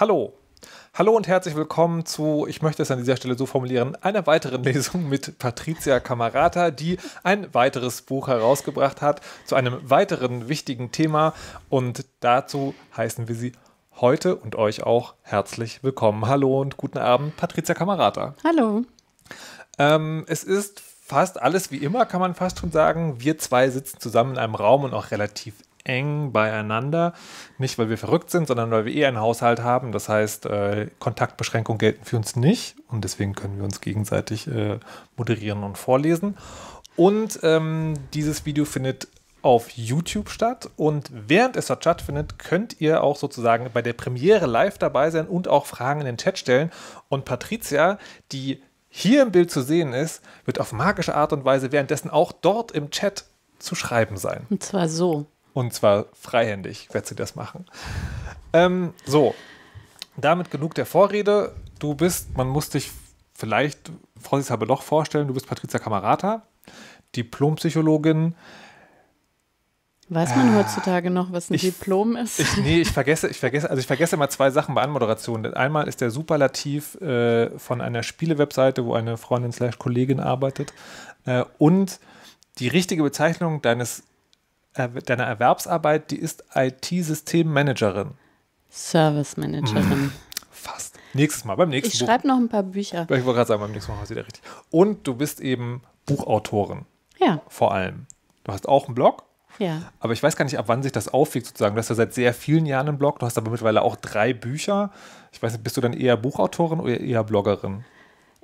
Hallo. Hallo und herzlich willkommen zu, ich möchte es an dieser Stelle so formulieren, einer weiteren Lesung mit Patricia Camarata, die ein weiteres Buch herausgebracht hat zu einem weiteren wichtigen Thema. Und dazu heißen wir sie heute und euch auch herzlich willkommen. Hallo und guten Abend, Patricia Camarata. Hallo. Ähm, es ist fast alles wie immer, kann man fast schon sagen. Wir zwei sitzen zusammen in einem Raum und auch relativ eng beieinander. Nicht, weil wir verrückt sind, sondern weil wir eh einen Haushalt haben. Das heißt, äh, Kontaktbeschränkungen gelten für uns nicht und deswegen können wir uns gegenseitig äh, moderieren und vorlesen. Und ähm, dieses Video findet auf YouTube statt und während es dort stattfindet, könnt ihr auch sozusagen bei der Premiere live dabei sein und auch Fragen in den Chat stellen. Und Patricia, die hier im Bild zu sehen ist, wird auf magische Art und Weise währenddessen auch dort im Chat zu schreiben sein. Und zwar so. Und zwar freihändig wird sie das machen. Ähm, so, damit genug der Vorrede. Du bist, man muss dich vielleicht vorsichtshalber doch vorstellen, du bist Patricia Kamerata, Diplompsychologin. Weiß man äh, heutzutage noch, was ein ich, Diplom ist? Ich, nee, ich vergesse, ich vergesse, also ich vergesse immer zwei Sachen bei Anmoderationen. Einmal ist der Superlativ äh, von einer Spielewebseite, wo eine Freundin slash Kollegin arbeitet. Äh, und die richtige Bezeichnung deines deiner Erwerbsarbeit, die ist IT-Systemmanagerin. Service Managerin. Mhm. Fast. Nächstes Mal, beim nächsten Mal. Ich schreibe noch ein paar Bücher. Ich wollte gerade sagen, beim nächsten Mal hast du wieder richtig. Und du bist eben Buchautorin. Ja. Vor allem. Du hast auch einen Blog. Ja. Aber ich weiß gar nicht, ab wann sich das aufwiegt sozusagen. Du hast ja seit sehr vielen Jahren einen Blog. Du hast aber mittlerweile auch drei Bücher. Ich weiß nicht, bist du dann eher Buchautorin oder eher Bloggerin?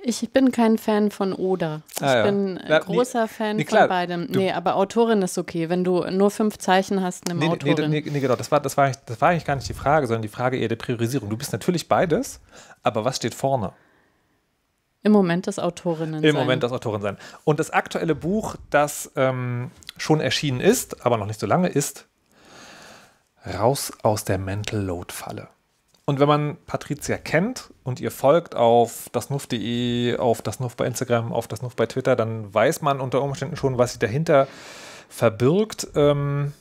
Ich bin kein Fan von Oder. Ah, ich ah, ja. bin ein äh, ja, großer nee, Fan nee, klar, von beidem. Du, nee, aber Autorin ist okay, wenn du nur fünf Zeichen hast, nimm nee, Autorin. Nee, nee, genau, das war, das, war, das war eigentlich gar nicht die Frage, sondern die Frage eher der Priorisierung. Du bist natürlich beides, aber was steht vorne? Im Moment das Autorinnen Im Moment das Autorin sein. Und das aktuelle Buch, das ähm, schon erschienen ist, aber noch nicht so lange ist, Raus aus der Mental Load Falle. Und wenn man Patricia kennt und ihr folgt auf dasnuff.de, auf dasnuff bei Instagram, auf dasnuff bei Twitter, dann weiß man unter Umständen schon, was sie dahinter verbirgt. Ähm,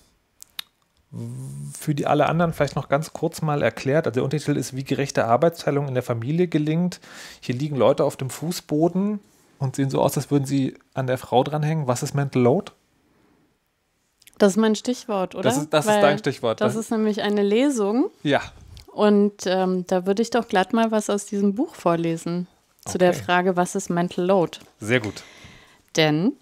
für die alle anderen vielleicht noch ganz kurz mal erklärt. Also der Untertitel ist, wie gerechte Arbeitsteilung in der Familie gelingt. Hier liegen Leute auf dem Fußboden und sehen so aus, als würden sie an der Frau dranhängen. Was ist Mental Load? Das ist mein Stichwort, oder? Das ist, das ist dein Stichwort. Das, das ne? ist nämlich eine Lesung. Ja, und ähm, da würde ich doch glatt mal was aus diesem Buch vorlesen zu okay. der Frage, was ist Mental Load? Sehr gut. Denn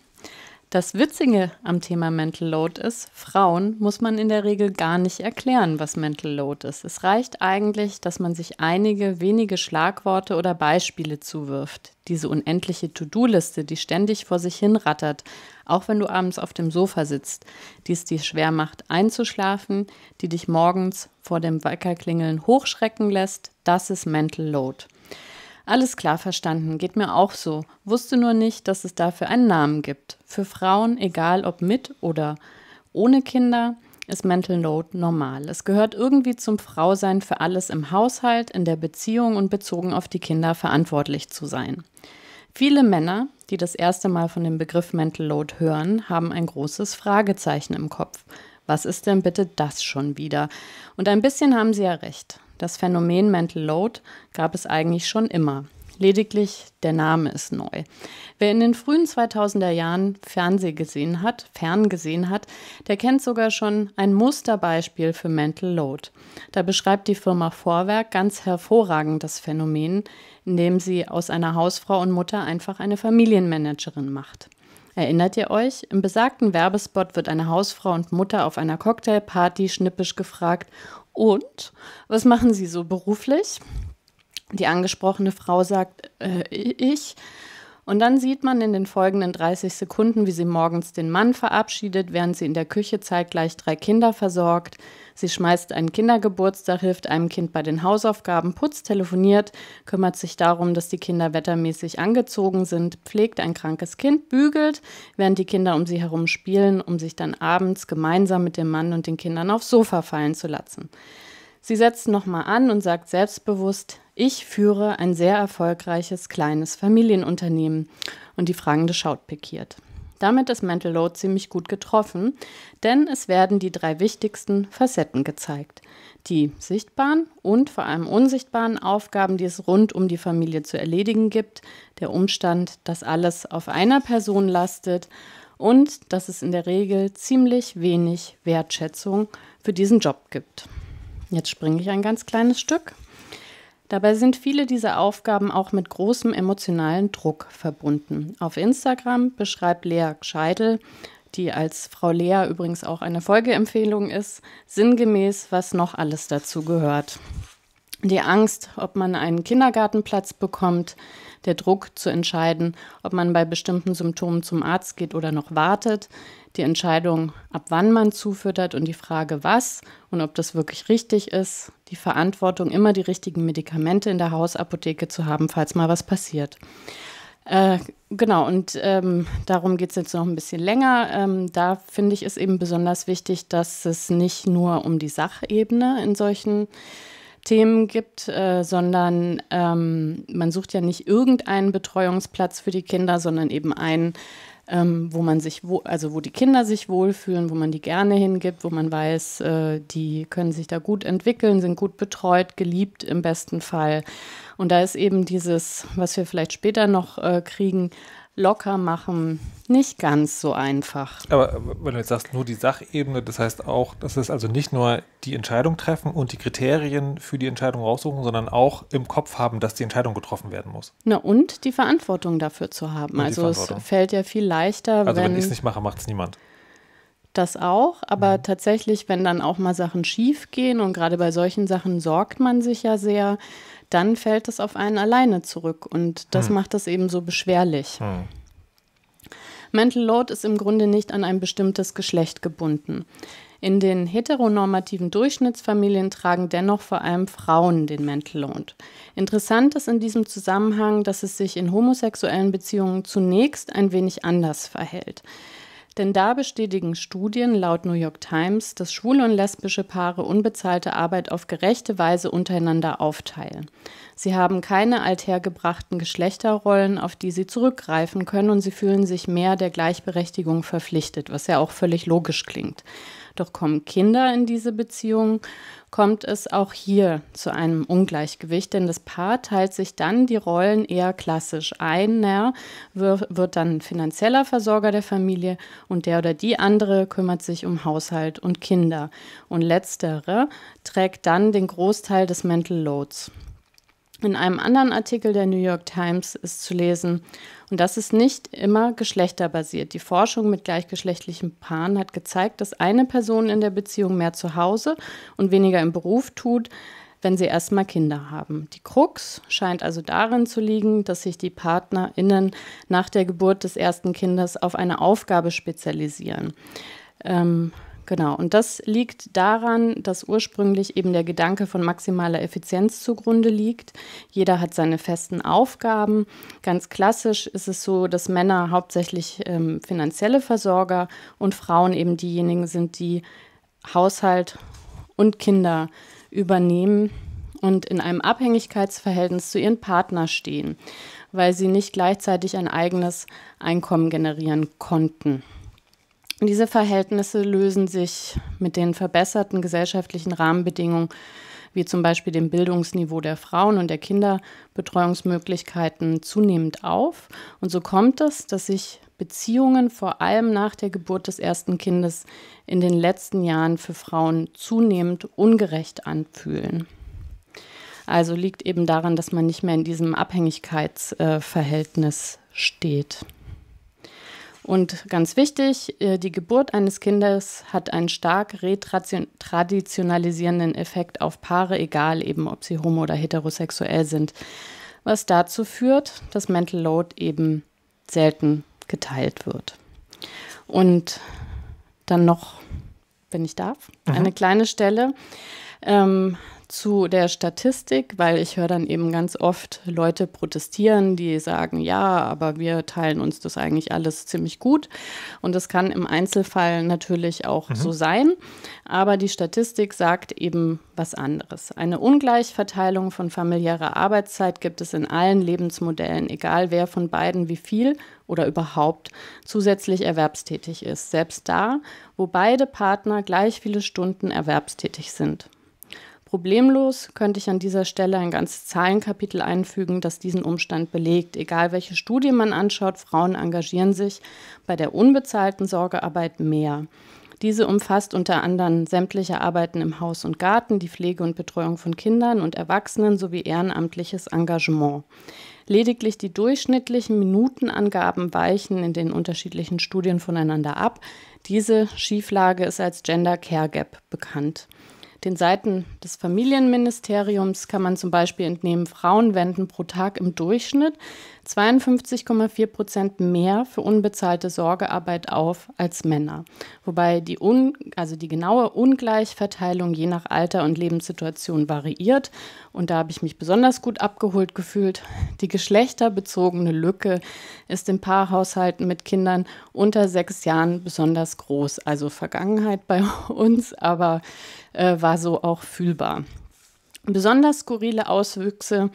das Witzige am Thema Mental Load ist, Frauen muss man in der Regel gar nicht erklären, was Mental Load ist. Es reicht eigentlich, dass man sich einige wenige Schlagworte oder Beispiele zuwirft. Diese unendliche To-Do-Liste, die ständig vor sich hin rattert, auch wenn du abends auf dem Sofa sitzt, die es dir schwer macht einzuschlafen, die dich morgens vor dem Weckerklingeln hochschrecken lässt, das ist Mental Load. Alles klar verstanden, geht mir auch so. Wusste nur nicht, dass es dafür einen Namen gibt. Für Frauen, egal ob mit oder ohne Kinder, ist Mental Load normal. Es gehört irgendwie zum Frausein für alles im Haushalt, in der Beziehung und bezogen auf die Kinder verantwortlich zu sein. Viele Männer, die das erste Mal von dem Begriff Mental Load hören, haben ein großes Fragezeichen im Kopf. Was ist denn bitte das schon wieder? Und ein bisschen haben sie ja recht. Das Phänomen Mental Load gab es eigentlich schon immer. Lediglich der Name ist neu. Wer in den frühen 2000er Jahren Fernseh gesehen hat, ferngesehen hat, der kennt sogar schon ein Musterbeispiel für Mental Load. Da beschreibt die Firma Vorwerk ganz hervorragend das Phänomen, indem sie aus einer Hausfrau und Mutter einfach eine Familienmanagerin macht. Erinnert ihr euch? Im besagten Werbespot wird eine Hausfrau und Mutter auf einer Cocktailparty schnippisch gefragt, und was machen Sie so beruflich? Die angesprochene Frau sagt, äh, ich und dann sieht man in den folgenden 30 Sekunden, wie sie morgens den Mann verabschiedet, während sie in der Küche zeitgleich drei Kinder versorgt. Sie schmeißt einen Kindergeburtstag, hilft einem Kind bei den Hausaufgaben, putzt, telefoniert, kümmert sich darum, dass die Kinder wettermäßig angezogen sind, pflegt ein krankes Kind, bügelt, während die Kinder um sie herum spielen, um sich dann abends gemeinsam mit dem Mann und den Kindern aufs Sofa fallen zu lassen. Sie setzt nochmal an und sagt selbstbewusst, ich führe ein sehr erfolgreiches kleines Familienunternehmen und die fragende Schaut pikiert. Damit ist Mental Load ziemlich gut getroffen, denn es werden die drei wichtigsten Facetten gezeigt. Die sichtbaren und vor allem unsichtbaren Aufgaben, die es rund um die Familie zu erledigen gibt, der Umstand, dass alles auf einer Person lastet und dass es in der Regel ziemlich wenig Wertschätzung für diesen Job gibt. Jetzt springe ich ein ganz kleines Stück Dabei sind viele dieser Aufgaben auch mit großem emotionalen Druck verbunden. Auf Instagram beschreibt Lea Scheidel, die als Frau Lea übrigens auch eine Folgeempfehlung ist, sinngemäß, was noch alles dazu gehört. Die Angst, ob man einen Kindergartenplatz bekommt, der Druck zu entscheiden, ob man bei bestimmten Symptomen zum Arzt geht oder noch wartet, die Entscheidung, ab wann man zufüttert und die Frage, was und ob das wirklich richtig ist, die Verantwortung, immer die richtigen Medikamente in der Hausapotheke zu haben, falls mal was passiert. Äh, genau, und ähm, darum geht es jetzt noch ein bisschen länger. Ähm, da finde ich es eben besonders wichtig, dass es nicht nur um die Sachebene in solchen äh, Themen gibt, äh, sondern ähm, man sucht ja nicht irgendeinen Betreuungsplatz für die Kinder, sondern eben einen, ähm, wo man sich, wo, also wo die Kinder sich wohlfühlen, wo man die gerne hingibt, wo man weiß, äh, die können sich da gut entwickeln, sind gut betreut, geliebt im besten Fall. Und da ist eben dieses, was wir vielleicht später noch äh, kriegen, locker machen nicht ganz so einfach. Aber wenn du jetzt sagst, nur die Sachebene, das heißt auch, dass es also nicht nur die Entscheidung treffen und die Kriterien für die Entscheidung raussuchen, sondern auch im Kopf haben, dass die Entscheidung getroffen werden muss. Na und die Verantwortung dafür zu haben. Und also es fällt ja viel leichter, also wenn. Also wenn ich es nicht mache, macht es niemand. Das auch, aber mhm. tatsächlich, wenn dann auch mal Sachen schief gehen und gerade bei solchen Sachen sorgt man sich ja sehr, dann fällt es auf einen alleine zurück und das hm. macht es eben so beschwerlich. Hm. Mental Load ist im Grunde nicht an ein bestimmtes Geschlecht gebunden. In den heteronormativen Durchschnittsfamilien tragen dennoch vor allem Frauen den Mental Load. Interessant ist in diesem Zusammenhang, dass es sich in homosexuellen Beziehungen zunächst ein wenig anders verhält. Denn da bestätigen Studien laut New York Times, dass schwule und lesbische Paare unbezahlte Arbeit auf gerechte Weise untereinander aufteilen. Sie haben keine althergebrachten Geschlechterrollen, auf die sie zurückgreifen können und sie fühlen sich mehr der Gleichberechtigung verpflichtet, was ja auch völlig logisch klingt. Doch kommen Kinder in diese Beziehungen kommt es auch hier zu einem Ungleichgewicht, denn das Paar teilt sich dann die Rollen eher klassisch. Einer wird dann finanzieller Versorger der Familie und der oder die andere kümmert sich um Haushalt und Kinder. Und letztere trägt dann den Großteil des Mental Loads. In einem anderen Artikel der New York Times ist zu lesen, und das ist nicht immer geschlechterbasiert. Die Forschung mit gleichgeschlechtlichen Paaren hat gezeigt, dass eine Person in der Beziehung mehr zu Hause und weniger im Beruf tut, wenn sie erstmal Kinder haben. Die Krux scheint also darin zu liegen, dass sich die PartnerInnen nach der Geburt des ersten Kindes auf eine Aufgabe spezialisieren. Ähm, Genau, und das liegt daran, dass ursprünglich eben der Gedanke von maximaler Effizienz zugrunde liegt. Jeder hat seine festen Aufgaben. Ganz klassisch ist es so, dass Männer hauptsächlich ähm, finanzielle Versorger und Frauen eben diejenigen sind, die Haushalt und Kinder übernehmen und in einem Abhängigkeitsverhältnis zu ihren Partnern stehen, weil sie nicht gleichzeitig ein eigenes Einkommen generieren konnten. Diese Verhältnisse lösen sich mit den verbesserten gesellschaftlichen Rahmenbedingungen, wie zum Beispiel dem Bildungsniveau der Frauen und der Kinderbetreuungsmöglichkeiten, zunehmend auf. Und so kommt es, dass sich Beziehungen vor allem nach der Geburt des ersten Kindes in den letzten Jahren für Frauen zunehmend ungerecht anfühlen. Also liegt eben daran, dass man nicht mehr in diesem Abhängigkeitsverhältnis steht. Und ganz wichtig, äh, die Geburt eines Kindes hat einen stark retraditionalisierenden Effekt auf Paare, egal eben ob sie homo- oder heterosexuell sind, was dazu führt, dass Mental Load eben selten geteilt wird. Und dann noch, wenn ich darf, mhm. eine kleine Stelle. Ähm, zu der Statistik, weil ich höre dann eben ganz oft Leute protestieren, die sagen, ja, aber wir teilen uns das eigentlich alles ziemlich gut. Und das kann im Einzelfall natürlich auch mhm. so sein. Aber die Statistik sagt eben was anderes. Eine Ungleichverteilung von familiärer Arbeitszeit gibt es in allen Lebensmodellen, egal wer von beiden wie viel oder überhaupt zusätzlich erwerbstätig ist. Selbst da, wo beide Partner gleich viele Stunden erwerbstätig sind. Problemlos könnte ich an dieser Stelle ein ganzes Zahlenkapitel einfügen, das diesen Umstand belegt. Egal welche Studie man anschaut, Frauen engagieren sich bei der unbezahlten Sorgearbeit mehr. Diese umfasst unter anderem sämtliche Arbeiten im Haus und Garten, die Pflege und Betreuung von Kindern und Erwachsenen sowie ehrenamtliches Engagement. Lediglich die durchschnittlichen Minutenangaben weichen in den unterschiedlichen Studien voneinander ab. Diese Schieflage ist als Gender Care Gap bekannt. Den Seiten des Familienministeriums kann man zum Beispiel entnehmen, Frauen wenden pro Tag im Durchschnitt 52,4 Prozent mehr für unbezahlte Sorgearbeit auf als Männer. Wobei die, un also die genaue Ungleichverteilung je nach Alter und Lebenssituation variiert. Und da habe ich mich besonders gut abgeholt gefühlt. Die geschlechterbezogene Lücke ist in Paarhaushalten mit Kindern unter sechs Jahren besonders groß. Also Vergangenheit bei uns, aber äh, war so auch fühlbar. Besonders skurrile Auswüchse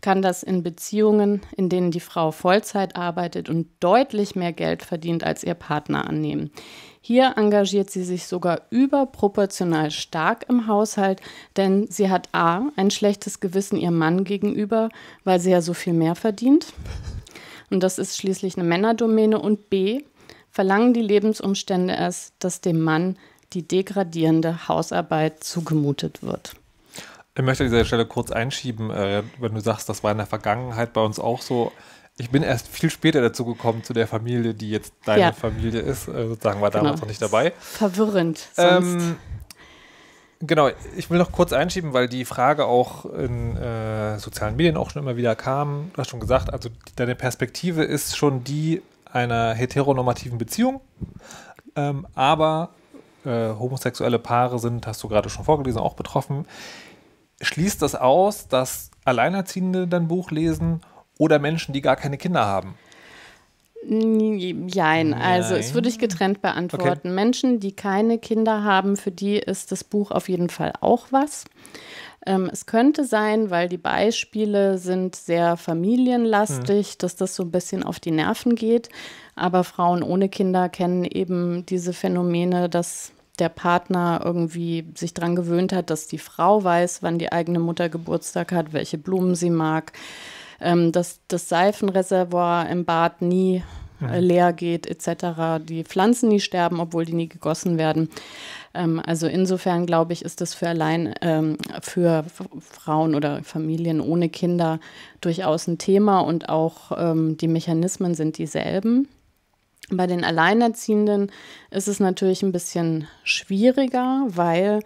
kann das in Beziehungen, in denen die Frau Vollzeit arbeitet und deutlich mehr Geld verdient als ihr Partner annehmen. Hier engagiert sie sich sogar überproportional stark im Haushalt, denn sie hat a. ein schlechtes Gewissen ihrem Mann gegenüber, weil sie ja so viel mehr verdient. Und das ist schließlich eine Männerdomäne. Und b. verlangen die Lebensumstände es, dass dem Mann die degradierende Hausarbeit zugemutet wird. Ich möchte an dieser Stelle kurz einschieben, äh, wenn du sagst, das war in der Vergangenheit bei uns auch so. Ich bin erst viel später dazu gekommen zu der Familie, die jetzt deine ja. Familie ist. Äh, sozusagen war genau. damals noch nicht dabei. Verwirrend. Ähm, genau, ich will noch kurz einschieben, weil die Frage auch in äh, sozialen Medien auch schon immer wieder kam. Du hast schon gesagt, also deine Perspektive ist schon die einer heteronormativen Beziehung, ähm, aber äh, homosexuelle Paare sind, hast du gerade schon vorgelesen, auch betroffen. Schließt das aus, dass Alleinerziehende dein Buch lesen oder Menschen, die gar keine Kinder haben? Nein, also es würde ich getrennt beantworten. Okay. Menschen, die keine Kinder haben, für die ist das Buch auf jeden Fall auch was. Ähm, es könnte sein, weil die Beispiele sind sehr familienlastig, hm. dass das so ein bisschen auf die Nerven geht. Aber Frauen ohne Kinder kennen eben diese Phänomene, dass der Partner irgendwie sich dran gewöhnt hat, dass die Frau weiß, wann die eigene Mutter Geburtstag hat, welche Blumen sie mag, ähm, dass das Seifenreservoir im Bad nie äh, mhm. leer geht, etc. Die Pflanzen nie sterben, obwohl die nie gegossen werden. Ähm, also insofern glaube ich, ist das für allein ähm, für Frauen oder Familien ohne Kinder durchaus ein Thema und auch ähm, die Mechanismen sind dieselben. Bei den Alleinerziehenden ist es natürlich ein bisschen schwieriger, weil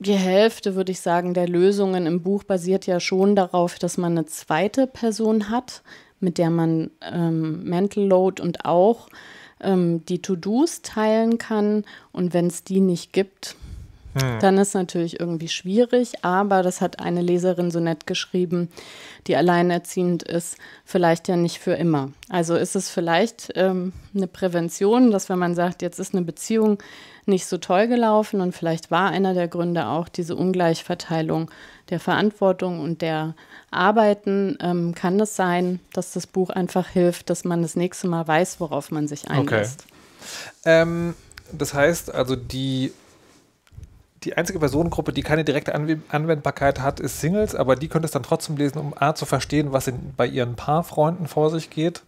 die Hälfte, würde ich sagen, der Lösungen im Buch basiert ja schon darauf, dass man eine zweite Person hat, mit der man ähm, Mental Load und auch ähm, die To-Dos teilen kann. Und wenn es die nicht gibt, dann ist natürlich irgendwie schwierig, aber das hat eine Leserin so nett geschrieben, die alleinerziehend ist, vielleicht ja nicht für immer. Also ist es vielleicht ähm, eine Prävention, dass wenn man sagt, jetzt ist eine Beziehung nicht so toll gelaufen und vielleicht war einer der Gründe auch diese Ungleichverteilung der Verantwortung und der Arbeiten, ähm, kann es das sein, dass das Buch einfach hilft, dass man das nächste Mal weiß, worauf man sich einlässt. Okay. Ähm, das heißt also, die die einzige Personengruppe, die keine direkte Anwendbarkeit hat, ist Singles, aber die können es dann trotzdem lesen, um A zu verstehen, was in, bei ihren Paarfreunden vor sich geht.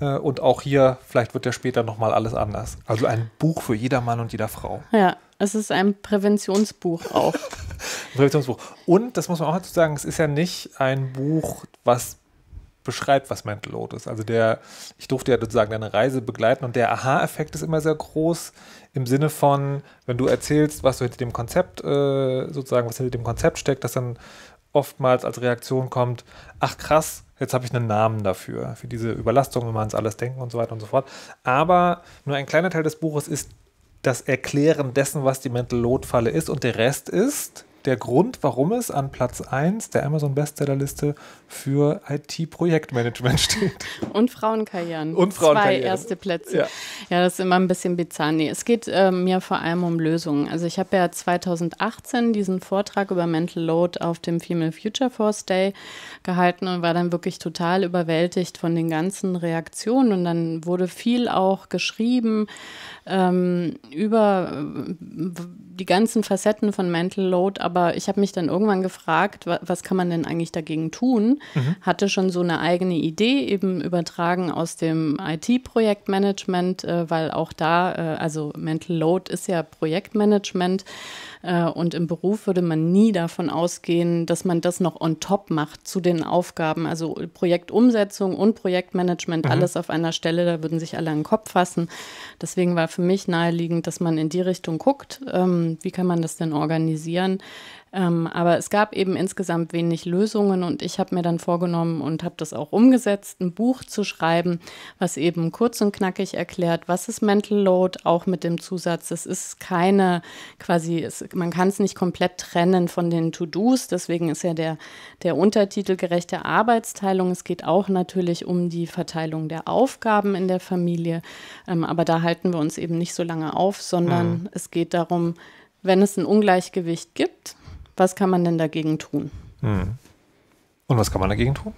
Äh, und auch hier, vielleicht wird ja später nochmal alles anders. Also ein Buch für jeder Mann und jeder Frau. Ja, es ist ein Präventionsbuch auch. Präventionsbuch. Und das muss man auch dazu sagen, es ist ja nicht ein Buch, was beschreibt, was Mental Load ist. Also der, ich durfte ja sozusagen deine Reise begleiten und der Aha-Effekt ist immer sehr groß im Sinne von, wenn du erzählst, was so hinter dem Konzept äh, sozusagen, was hinter dem Konzept steckt, dass dann oftmals als Reaktion kommt, ach krass, jetzt habe ich einen Namen dafür, für diese Überlastung, wenn man ans alles denken und so weiter und so fort. Aber nur ein kleiner Teil des Buches ist das Erklären dessen, was die Mental Load Falle ist und der Rest ist der Grund, warum es an Platz 1 der Amazon Bestsellerliste für IT-Projektmanagement steht. Und Frauenkarrieren. Und Frauenkarrieren. Zwei erste Plätze. Ja. ja, das ist immer ein bisschen bizarr. Nee, es geht äh, mir vor allem um Lösungen. Also ich habe ja 2018 diesen Vortrag über Mental Load auf dem Female Future Force Day gehalten und war dann wirklich total überwältigt von den ganzen Reaktionen. Und dann wurde viel auch geschrieben ähm, über äh, die ganzen Facetten von Mental Load, aber ich habe mich dann irgendwann gefragt, wa was kann man denn eigentlich dagegen tun? Mhm. Hatte schon so eine eigene Idee, eben übertragen aus dem IT-Projektmanagement, äh, weil auch da, äh, also Mental Load ist ja Projektmanagement äh, und im Beruf würde man nie davon ausgehen, dass man das noch on top macht zu den Aufgaben, also Projektumsetzung und Projektmanagement, mhm. alles auf einer Stelle, da würden sich alle an den Kopf fassen. Deswegen war für für mich naheliegend, dass man in die Richtung guckt, ähm, wie kann man das denn organisieren, ähm, aber es gab eben insgesamt wenig Lösungen und ich habe mir dann vorgenommen und habe das auch umgesetzt, ein Buch zu schreiben, was eben kurz und knackig erklärt, was ist Mental Load, auch mit dem Zusatz, es ist keine quasi, es, man kann es nicht komplett trennen von den To-Dos, deswegen ist ja der, der Untertitel gerechte Arbeitsteilung. Es geht auch natürlich um die Verteilung der Aufgaben in der Familie, ähm, aber da halten wir uns eben nicht so lange auf, sondern mhm. es geht darum, wenn es ein Ungleichgewicht gibt, was kann man denn dagegen tun? Hm. Und was kann man dagegen tun?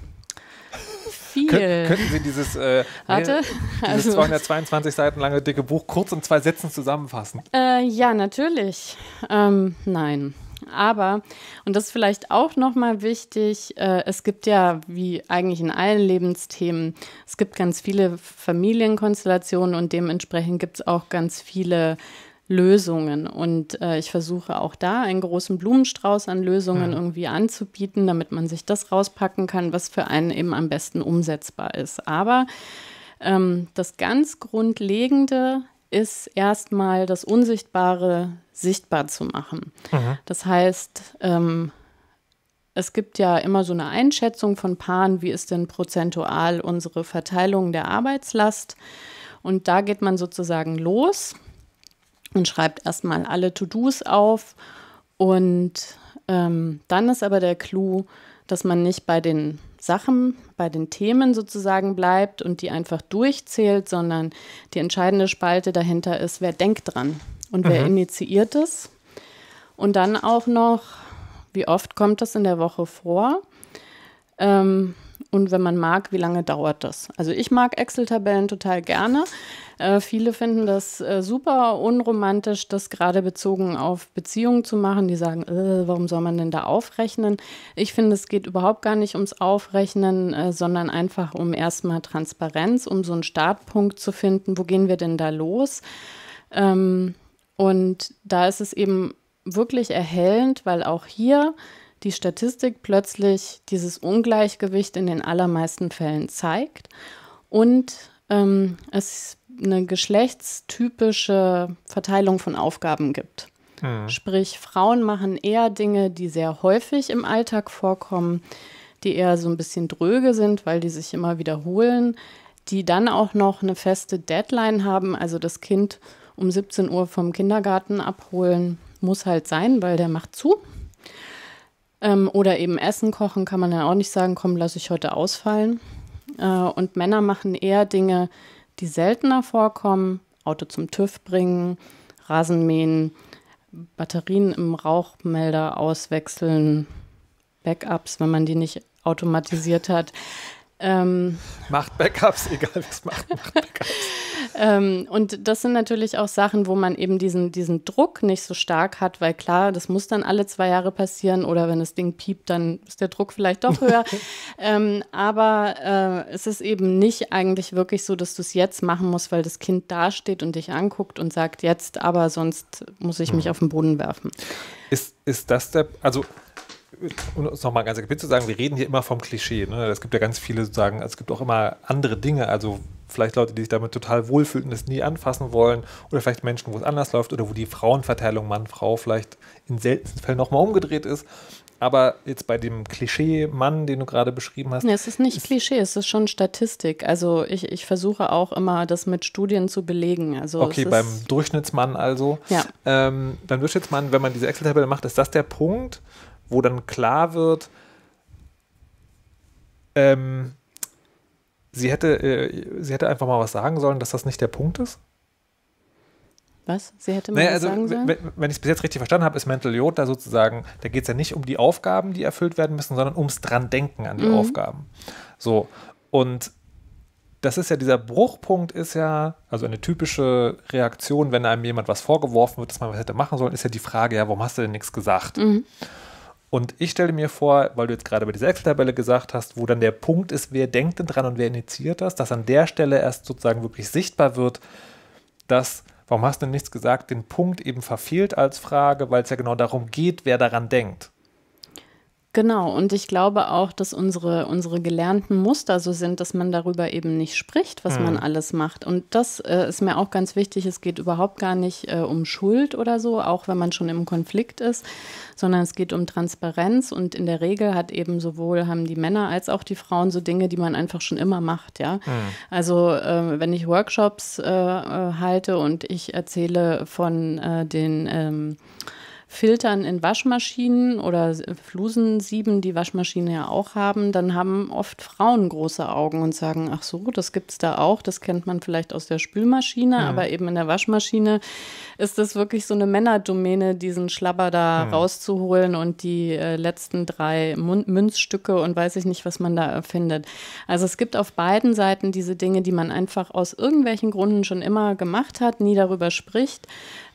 Viel. Kön könnten Sie dieses, äh, Warte, dieses also, 222 Seiten lange dicke Buch kurz in zwei Sätzen zusammenfassen? Äh, ja, natürlich. Ähm, nein. Aber, und das ist vielleicht auch nochmal wichtig, äh, es gibt ja, wie eigentlich in allen Lebensthemen, es gibt ganz viele Familienkonstellationen und dementsprechend gibt es auch ganz viele Lösungen. Und äh, ich versuche auch da einen großen Blumenstrauß an Lösungen ja. irgendwie anzubieten, damit man sich das rauspacken kann, was für einen eben am besten umsetzbar ist. Aber ähm, das ganz Grundlegende ist erstmal das Unsichtbare sichtbar zu machen. Mhm. Das heißt, ähm, es gibt ja immer so eine Einschätzung von Paaren, wie ist denn prozentual unsere Verteilung der Arbeitslast. Und da geht man sozusagen los und schreibt erstmal alle To-Dos auf. Und ähm, dann ist aber der Clou, dass man nicht bei den Sachen, bei den Themen sozusagen bleibt und die einfach durchzählt, sondern die entscheidende Spalte dahinter ist, wer denkt dran und wer mhm. initiiert es. Und dann auch noch, wie oft kommt das in der Woche vor? Ähm, und wenn man mag, wie lange dauert das? Also ich mag Excel-Tabellen total gerne. Äh, viele finden das äh, super unromantisch, das gerade bezogen auf Beziehungen zu machen. Die sagen, äh, warum soll man denn da aufrechnen? Ich finde, es geht überhaupt gar nicht ums Aufrechnen, äh, sondern einfach um erstmal Transparenz, um so einen Startpunkt zu finden. Wo gehen wir denn da los? Ähm, und da ist es eben wirklich erhellend, weil auch hier die Statistik plötzlich dieses Ungleichgewicht in den allermeisten Fällen zeigt und ähm, es eine geschlechtstypische Verteilung von Aufgaben gibt. Mhm. Sprich, Frauen machen eher Dinge, die sehr häufig im Alltag vorkommen, die eher so ein bisschen dröge sind, weil die sich immer wiederholen, die dann auch noch eine feste Deadline haben, also das Kind um 17 Uhr vom Kindergarten abholen, muss halt sein, weil der macht zu. Ähm, oder eben Essen kochen kann man ja auch nicht sagen, komm, lass ich heute ausfallen. Äh, und Männer machen eher Dinge, die seltener vorkommen. Auto zum TÜV bringen, Rasen mähen, Batterien im Rauchmelder auswechseln, Backups, wenn man die nicht automatisiert hat. Ähm, macht Backups, egal wer es macht, macht Backups. ähm, und das sind natürlich auch Sachen, wo man eben diesen, diesen Druck nicht so stark hat, weil klar, das muss dann alle zwei Jahre passieren oder wenn das Ding piept, dann ist der Druck vielleicht doch höher. ähm, aber äh, es ist eben nicht eigentlich wirklich so, dass du es jetzt machen musst, weil das Kind dasteht und dich anguckt und sagt, jetzt aber, sonst muss ich mich mhm. auf den Boden werfen. Ist, ist das der, also um es nochmal ganz kapitel zu sagen, wir reden hier immer vom Klischee. Ne? Es gibt ja ganz viele sozusagen, es gibt auch immer andere Dinge, also vielleicht Leute, die sich damit total wohlfühlen und es nie anfassen wollen oder vielleicht Menschen, wo es anders läuft oder wo die Frauenverteilung Mann-Frau vielleicht in seltensten Fällen nochmal umgedreht ist. Aber jetzt bei dem Klischee-Mann, den du gerade beschrieben hast. Nee, es ist nicht ist Klischee, es ist schon Statistik. Also ich, ich versuche auch immer, das mit Studien zu belegen. Also okay, beim Durchschnittsmann also. Ja. Ähm, beim Durchschnittsmann, wenn man diese Excel-Tabelle macht, ist das der Punkt, wo dann klar wird, ähm, sie, hätte, äh, sie hätte einfach mal was sagen sollen, dass das nicht der Punkt ist. Was? Sie hätte mal naja, also, sagen sollen? Wenn, wenn ich es bis jetzt richtig verstanden habe, ist Mental Jota sozusagen, da geht es ja nicht um die Aufgaben, die erfüllt werden müssen, sondern ums dran denken an die mhm. Aufgaben. So. Und das ist ja dieser Bruchpunkt ist ja, also eine typische Reaktion, wenn einem jemand was vorgeworfen wird, dass man was hätte machen sollen, ist ja die Frage, ja, warum hast du denn nichts gesagt? Mhm. Und ich stelle mir vor, weil du jetzt gerade über diese Excel-Tabelle gesagt hast, wo dann der Punkt ist, wer denkt denn dran und wer initiiert das, dass an der Stelle erst sozusagen wirklich sichtbar wird, dass, warum hast du denn nichts gesagt, den Punkt eben verfehlt als Frage, weil es ja genau darum geht, wer daran denkt. Genau, und ich glaube auch, dass unsere, unsere gelernten Muster so sind, dass man darüber eben nicht spricht, was mhm. man alles macht. Und das äh, ist mir auch ganz wichtig. Es geht überhaupt gar nicht äh, um Schuld oder so, auch wenn man schon im Konflikt ist, sondern es geht um Transparenz. Und in der Regel hat eben sowohl haben die Männer als auch die Frauen so Dinge, die man einfach schon immer macht. Ja, mhm. also äh, wenn ich Workshops äh, äh, halte und ich erzähle von äh, den ähm, Filtern in Waschmaschinen oder Flusensieben, die Waschmaschine ja auch haben, dann haben oft Frauen große Augen und sagen, ach so, das gibt es da auch, das kennt man vielleicht aus der Spülmaschine, mhm. aber eben in der Waschmaschine ist das wirklich so eine Männerdomäne, diesen Schlabber da mhm. rauszuholen und die äh, letzten drei Mun Münzstücke und weiß ich nicht, was man da erfindet. Also es gibt auf beiden Seiten diese Dinge, die man einfach aus irgendwelchen Gründen schon immer gemacht hat, nie darüber spricht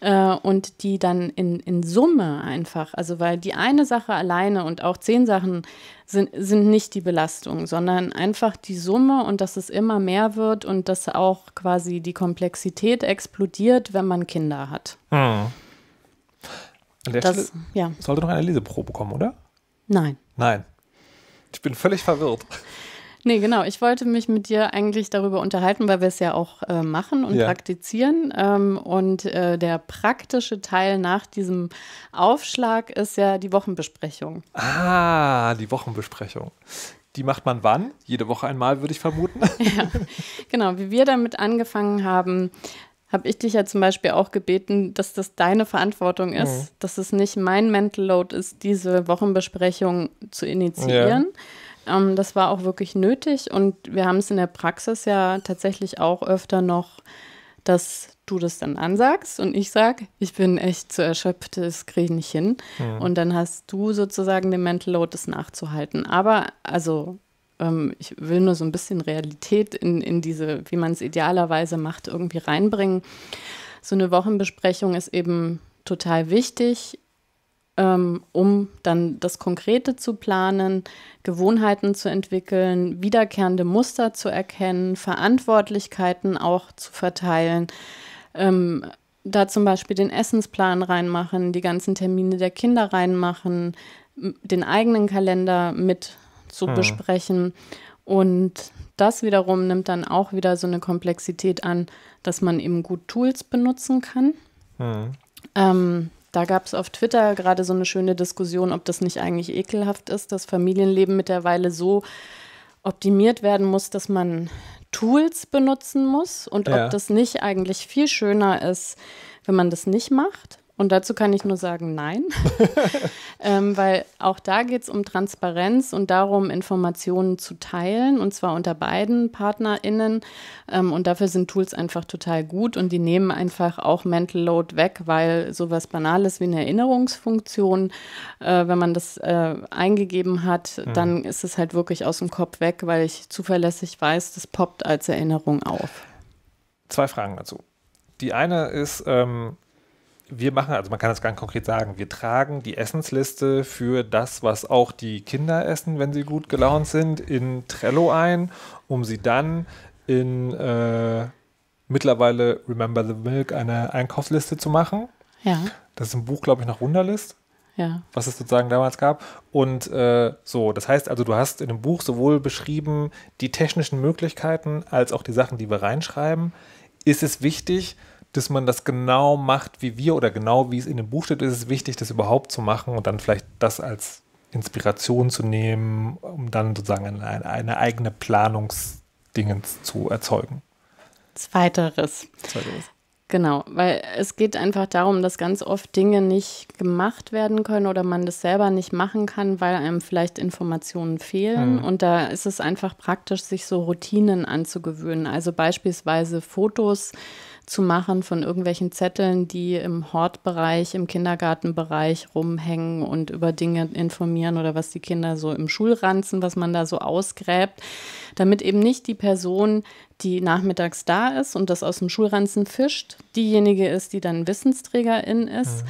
äh, und die dann in, in so Summe einfach. Also weil die eine Sache alleine und auch zehn Sachen sind, sind nicht die Belastung, sondern einfach die Summe und dass es immer mehr wird und dass auch quasi die Komplexität explodiert, wenn man Kinder hat. Hm. An der das, Stelle ja. sollte noch eine Leseprobe kommen, oder? Nein. Nein. Ich bin völlig verwirrt. Nee, genau. Ich wollte mich mit dir eigentlich darüber unterhalten, weil wir es ja auch äh, machen und ja. praktizieren. Ähm, und äh, der praktische Teil nach diesem Aufschlag ist ja die Wochenbesprechung. Ah, die Wochenbesprechung. Die macht man wann? Jede Woche einmal, würde ich vermuten. ja, genau. Wie wir damit angefangen haben, habe ich dich ja zum Beispiel auch gebeten, dass das deine Verantwortung mhm. ist, mhm. dass es nicht mein Mental Load ist, diese Wochenbesprechung zu initiieren. Ja ähm, das war auch wirklich nötig und wir haben es in der Praxis ja tatsächlich auch öfter noch, dass du das dann ansagst und ich sag, ich bin echt zu erschöpft, das kriege ich nicht hin. Ja. Mhm. Und dann hast du sozusagen den Mental Load, das nachzuhalten. Aber also ähm, ich will nur so ein bisschen Realität in, in diese, wie man es idealerweise macht, irgendwie reinbringen. So eine Wochenbesprechung ist eben total wichtig. Ähm, um dann das Konkrete zu planen, Gewohnheiten zu entwickeln, wiederkehrende Muster zu erkennen, Verantwortlichkeiten auch zu verteilen. Ähm, da zum Beispiel den Essensplan reinmachen, die ganzen Termine der Kinder reinmachen, den eigenen Kalender mit zu hm. besprechen. Und das wiederum nimmt dann auch wieder so eine Komplexität an, dass man eben gut Tools benutzen kann. Hm. Ähm, da gab es auf Twitter gerade so eine schöne Diskussion, ob das nicht eigentlich ekelhaft ist, dass Familienleben mittlerweile so optimiert werden muss, dass man Tools benutzen muss und ja. ob das nicht eigentlich viel schöner ist, wenn man das nicht macht. Und dazu kann ich nur sagen, nein, ähm, weil auch da geht es um Transparenz und darum, Informationen zu teilen, und zwar unter beiden Partnerinnen. Ähm, und dafür sind Tools einfach total gut und die nehmen einfach auch Mental Load weg, weil sowas Banales wie eine Erinnerungsfunktion, äh, wenn man das äh, eingegeben hat, mhm. dann ist es halt wirklich aus dem Kopf weg, weil ich zuverlässig weiß, das poppt als Erinnerung auf. Zwei Fragen dazu. Die eine ist, ähm wir machen, also man kann das ganz konkret sagen, wir tragen die Essensliste für das, was auch die Kinder essen, wenn sie gut gelaunt sind, in Trello ein, um sie dann in äh, mittlerweile Remember the Milk eine Einkaufsliste zu machen. Ja. Das ist im Buch, glaube ich, nach Wunderlist. Ja. was es sozusagen damals gab. Und äh, so, das heißt also, du hast in dem Buch sowohl beschrieben die technischen Möglichkeiten als auch die Sachen, die wir reinschreiben. Ist es wichtig, dass man das genau macht wie wir oder genau wie es in dem Buch steht, ist es wichtig, das überhaupt zu machen und dann vielleicht das als Inspiration zu nehmen, um dann sozusagen eine, eine eigene Planungsdingens zu erzeugen. Zweiteres. Zweiteres. Genau, weil es geht einfach darum, dass ganz oft Dinge nicht gemacht werden können oder man das selber nicht machen kann, weil einem vielleicht Informationen fehlen. Mhm. Und da ist es einfach praktisch, sich so Routinen anzugewöhnen. Also beispielsweise Fotos zu machen von irgendwelchen Zetteln, die im Hortbereich, im Kindergartenbereich rumhängen und über Dinge informieren oder was die Kinder so im Schulranzen, was man da so ausgräbt, damit eben nicht die Person, die nachmittags da ist und das aus dem Schulranzen fischt, diejenige ist, die dann Wissensträgerin ist,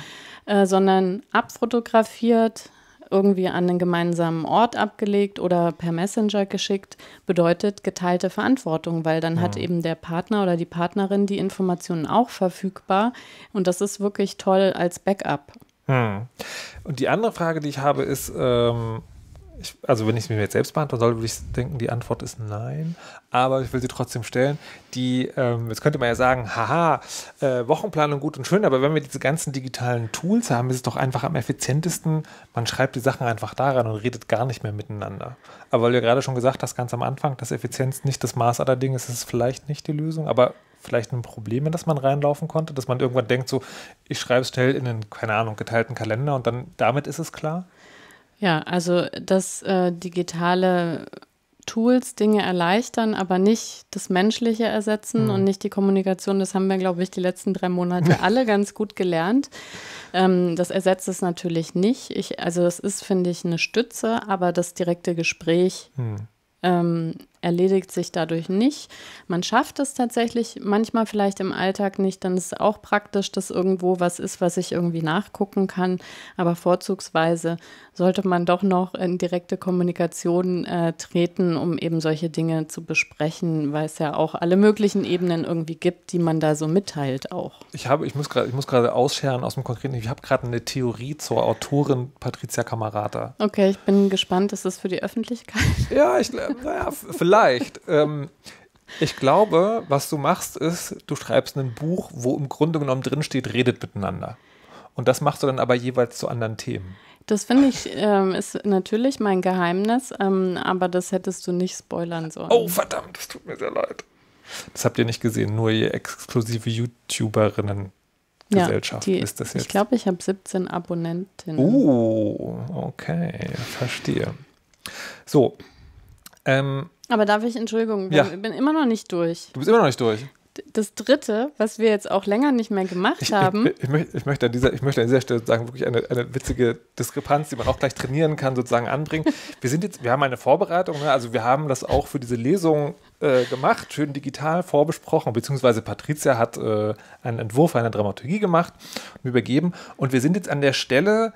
mhm. äh, sondern abfotografiert, irgendwie an einen gemeinsamen Ort abgelegt oder per Messenger geschickt, bedeutet geteilte Verantwortung, weil dann ja. hat eben der Partner oder die Partnerin die Informationen auch verfügbar. Und das ist wirklich toll als Backup. Hm. Und die andere Frage, die ich habe, ist, ähm, ich, also wenn ich es mir jetzt selbst beantworten soll, würde ich denken, die Antwort ist nein. Aber ich will sie trotzdem stellen. Die, ähm, jetzt könnte man ja sagen, haha, äh, Wochenplanung gut und schön, aber wenn wir diese ganzen digitalen Tools haben, ist es doch einfach am effizientesten, man schreibt die Sachen einfach daran und redet gar nicht mehr miteinander. Aber weil du ja gerade schon gesagt hast, ganz am Anfang, dass Effizienz nicht das Maß aller Dinge ist, ist es vielleicht nicht die Lösung, aber vielleicht ein Problem, in das man reinlaufen konnte, dass man irgendwann denkt, so, ich schreibe es schnell in einen, keine Ahnung, geteilten Kalender und dann damit ist es klar? Ja, also dass äh, digitale Tools Dinge erleichtern, aber nicht das Menschliche ersetzen mhm. und nicht die Kommunikation. Das haben wir, glaube ich, die letzten drei Monate alle ganz gut gelernt. Ähm, das ersetzt es natürlich nicht. Ich, also das ist, finde ich, eine Stütze, aber das direkte Gespräch mhm. ähm, erledigt sich dadurch nicht. Man schafft es tatsächlich manchmal vielleicht im Alltag nicht, dann ist es auch praktisch, dass irgendwo was ist, was ich irgendwie nachgucken kann. Aber vorzugsweise sollte man doch noch in direkte Kommunikation äh, treten, um eben solche Dinge zu besprechen, weil es ja auch alle möglichen Ebenen irgendwie gibt, die man da so mitteilt auch. Ich habe, ich muss gerade, ich muss gerade ausscheren aus dem konkreten, ich habe gerade eine Theorie zur Autorin Patricia Camarata. Okay, ich bin gespannt, ist das für die Öffentlichkeit? Ja, ich, äh, naja, vielleicht Vielleicht. Ähm, ich glaube, was du machst, ist, du schreibst ein Buch, wo im Grunde genommen drinsteht, redet miteinander. Und das machst du dann aber jeweils zu anderen Themen. Das finde ich, ähm, ist natürlich mein Geheimnis, ähm, aber das hättest du nicht spoilern sollen. Oh, verdammt, das tut mir sehr leid. Das habt ihr nicht gesehen, nur ihr exklusive YouTuberinnen. Gesellschaft ja, ist das jetzt. Ich glaube, ich habe 17 Abonnentinnen. Oh, okay, verstehe. So, ähm, aber darf ich, Entschuldigung, ich ja. bin immer noch nicht durch. Du bist immer noch nicht durch. Das dritte, was wir jetzt auch länger nicht mehr gemacht haben. Ich, möchte, ich, möchte an dieser, ich möchte an dieser Stelle sagen, wirklich eine, eine witzige Diskrepanz, die man auch gleich trainieren kann, sozusagen anbringen. Wir sind jetzt, wir haben eine Vorbereitung, ne? also wir haben das auch für diese Lesung äh, gemacht, schön digital vorbesprochen, beziehungsweise Patricia hat äh, einen Entwurf einer Dramaturgie gemacht und übergeben. Und wir sind jetzt an der Stelle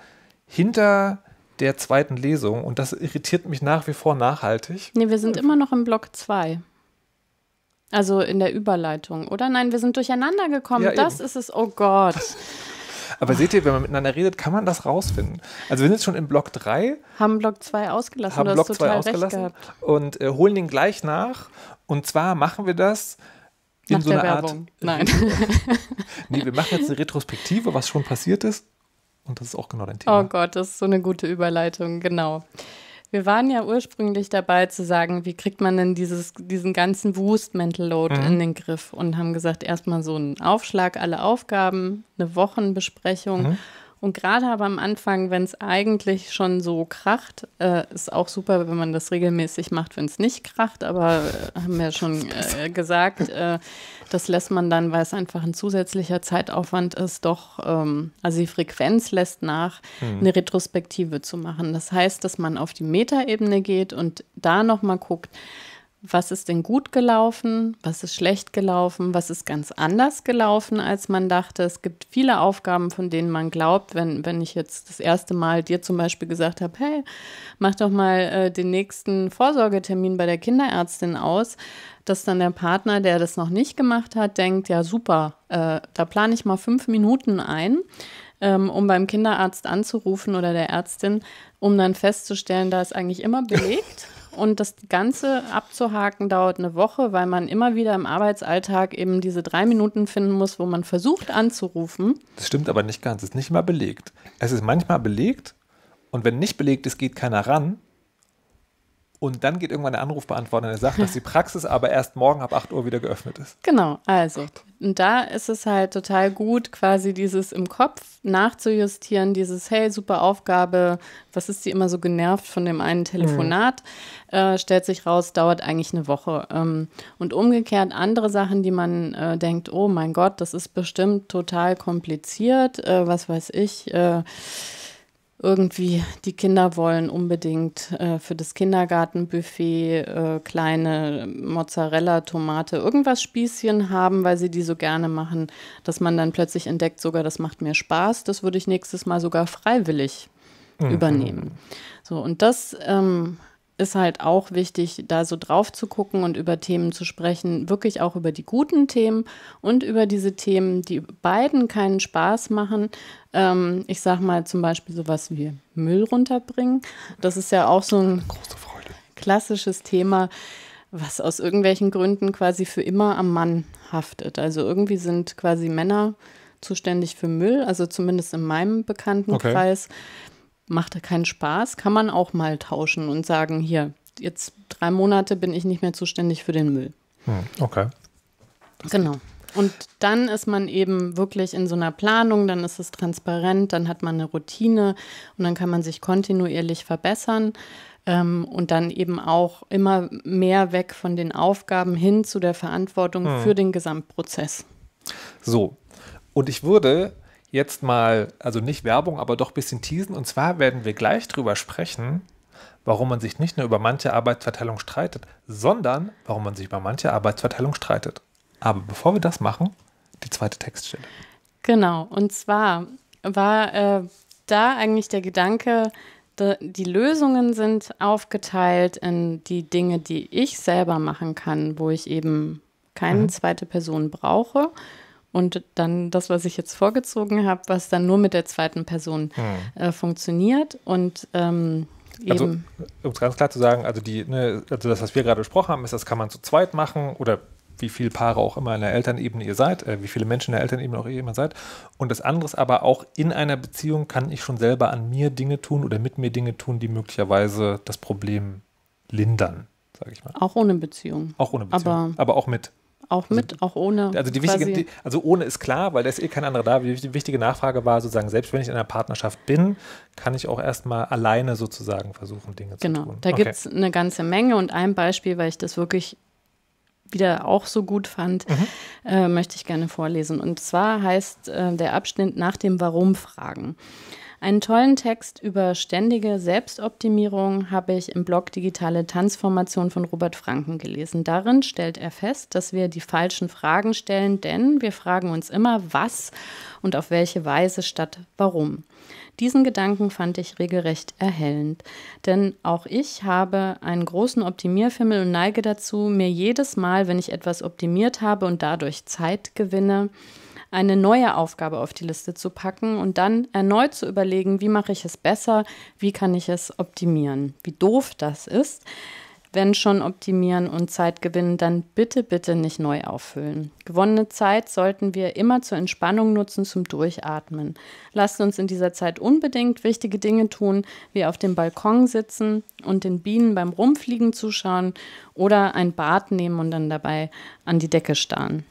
hinter der zweiten Lesung und das irritiert mich nach wie vor nachhaltig. Nee, wir sind immer noch im Block 2. Also in der Überleitung, oder? Nein, wir sind durcheinander gekommen. Ja, das eben. ist es, oh Gott. Aber seht ihr, wenn man miteinander redet, kann man das rausfinden. Also wir sind jetzt schon im Block 3. Haben Block 2 ausgelassen. Haben Block 2 ausgelassen. Und äh, holen den gleich nach. Und zwar machen wir das in Nach so einer Werbung. Art. Nein. nee, wir machen jetzt eine Retrospektive, was schon passiert ist. Und das ist auch genau dein Thema. Oh Gott, das ist so eine gute Überleitung, genau. Wir waren ja ursprünglich dabei zu sagen, wie kriegt man denn dieses, diesen ganzen Wust Mental Load mhm. in den Griff und haben gesagt, erstmal so einen Aufschlag, alle Aufgaben, eine Wochenbesprechung. Mhm. Und gerade aber am Anfang, wenn es eigentlich schon so kracht, äh, ist auch super, wenn man das regelmäßig macht, wenn es nicht kracht. Aber äh, haben wir schon äh, gesagt, äh, das lässt man dann, weil es einfach ein zusätzlicher Zeitaufwand ist, doch, ähm, also die Frequenz lässt nach, mhm. eine Retrospektive zu machen. Das heißt, dass man auf die Metaebene geht und da nochmal guckt, was ist denn gut gelaufen, was ist schlecht gelaufen, was ist ganz anders gelaufen, als man dachte. Es gibt viele Aufgaben, von denen man glaubt, wenn, wenn ich jetzt das erste Mal dir zum Beispiel gesagt habe, hey, mach doch mal äh, den nächsten Vorsorgetermin bei der Kinderärztin aus, dass dann der Partner, der das noch nicht gemacht hat, denkt, ja super, äh, da plane ich mal fünf Minuten ein ähm, um beim Kinderarzt anzurufen oder der Ärztin, um dann festzustellen, da ist eigentlich immer belegt. Und das Ganze abzuhaken dauert eine Woche, weil man immer wieder im Arbeitsalltag eben diese drei Minuten finden muss, wo man versucht anzurufen. Das stimmt aber nicht ganz. Es ist nicht immer belegt. Es ist manchmal belegt und wenn nicht belegt ist, geht keiner ran. Und dann geht irgendwann der Anrufbeantworter und er sagt, dass die Praxis aber erst morgen ab 8 Uhr wieder geöffnet ist. Genau, also. Und da ist es halt total gut, quasi dieses im Kopf nachzujustieren, dieses, hey, super Aufgabe, was ist sie immer so genervt von dem einen Telefonat, mhm. äh, stellt sich raus, dauert eigentlich eine Woche. Ähm, und umgekehrt andere Sachen, die man äh, denkt, oh mein Gott, das ist bestimmt total kompliziert, äh, was weiß ich äh, irgendwie die Kinder wollen unbedingt äh, für das Kindergartenbuffet äh, kleine Mozzarella, Tomate, irgendwas Spießchen haben, weil sie die so gerne machen, dass man dann plötzlich entdeckt, sogar das macht mir Spaß, das würde ich nächstes Mal sogar freiwillig mhm. übernehmen. So, und das ähm, ist halt auch wichtig, da so drauf zu gucken und über Themen zu sprechen, wirklich auch über die guten Themen und über diese Themen, die beiden keinen Spaß machen. Ähm, ich sag mal zum Beispiel sowas wie Müll runterbringen. Das ist ja auch so ein klassisches Thema, was aus irgendwelchen Gründen quasi für immer am Mann haftet. Also irgendwie sind quasi Männer zuständig für Müll, also zumindest in meinem Bekanntenkreis. Okay macht keinen Spaß, kann man auch mal tauschen und sagen, hier, jetzt drei Monate bin ich nicht mehr zuständig für den Müll. Hm, okay. Das genau. Und dann ist man eben wirklich in so einer Planung, dann ist es transparent, dann hat man eine Routine und dann kann man sich kontinuierlich verbessern ähm, und dann eben auch immer mehr weg von den Aufgaben hin zu der Verantwortung hm. für den Gesamtprozess. So, und ich würde jetzt mal, also nicht Werbung, aber doch ein bisschen teasen. Und zwar werden wir gleich drüber sprechen, warum man sich nicht nur über manche Arbeitsverteilung streitet, sondern warum man sich über manche Arbeitsverteilung streitet. Aber bevor wir das machen, die zweite Textstelle. Genau, und zwar war äh, da eigentlich der Gedanke, die Lösungen sind aufgeteilt in die Dinge, die ich selber machen kann, wo ich eben keine mhm. zweite Person brauche und dann das, was ich jetzt vorgezogen habe, was dann nur mit der zweiten Person hm. äh, funktioniert und ähm, also, um es ganz klar zu sagen, also, die, ne, also das, was wir gerade besprochen haben, ist, das kann man zu zweit machen oder wie viele Paare auch immer in der Elternebene ihr seid, äh, wie viele Menschen in der Elternebene auch ihr immer seid. Und das andere ist aber auch in einer Beziehung kann ich schon selber an mir Dinge tun oder mit mir Dinge tun, die möglicherweise das Problem lindern, sage ich mal. Auch ohne Beziehung. Auch ohne Beziehung. Aber, aber auch mit. Auch also mit, also, auch ohne. Also die wichtige, die, also ohne ist klar, weil da ist eh kein anderer da. Die wichtige Nachfrage war sozusagen, selbst wenn ich in einer Partnerschaft bin, kann ich auch erstmal alleine sozusagen versuchen, Dinge genau, zu tun. Genau, da okay. gibt es eine ganze Menge und ein Beispiel, weil ich das wirklich wieder auch so gut fand, mhm. äh, möchte ich gerne vorlesen. Und zwar heißt äh, der Abschnitt nach dem Warum fragen. Einen tollen Text über ständige Selbstoptimierung habe ich im Blog Digitale Tanzformation von Robert Franken gelesen. Darin stellt er fest, dass wir die falschen Fragen stellen, denn wir fragen uns immer, was und auf welche Weise statt warum. Diesen Gedanken fand ich regelrecht erhellend, denn auch ich habe einen großen Optimierfimmel und neige dazu, mir jedes Mal, wenn ich etwas optimiert habe und dadurch Zeit gewinne, eine neue Aufgabe auf die Liste zu packen und dann erneut zu überlegen, wie mache ich es besser, wie kann ich es optimieren. Wie doof das ist. Wenn schon optimieren und Zeit gewinnen, dann bitte, bitte nicht neu auffüllen. Gewonnene Zeit sollten wir immer zur Entspannung nutzen, zum Durchatmen. Lasst uns in dieser Zeit unbedingt wichtige Dinge tun, wie auf dem Balkon sitzen und den Bienen beim Rumfliegen zuschauen oder ein Bad nehmen und dann dabei an die Decke starren.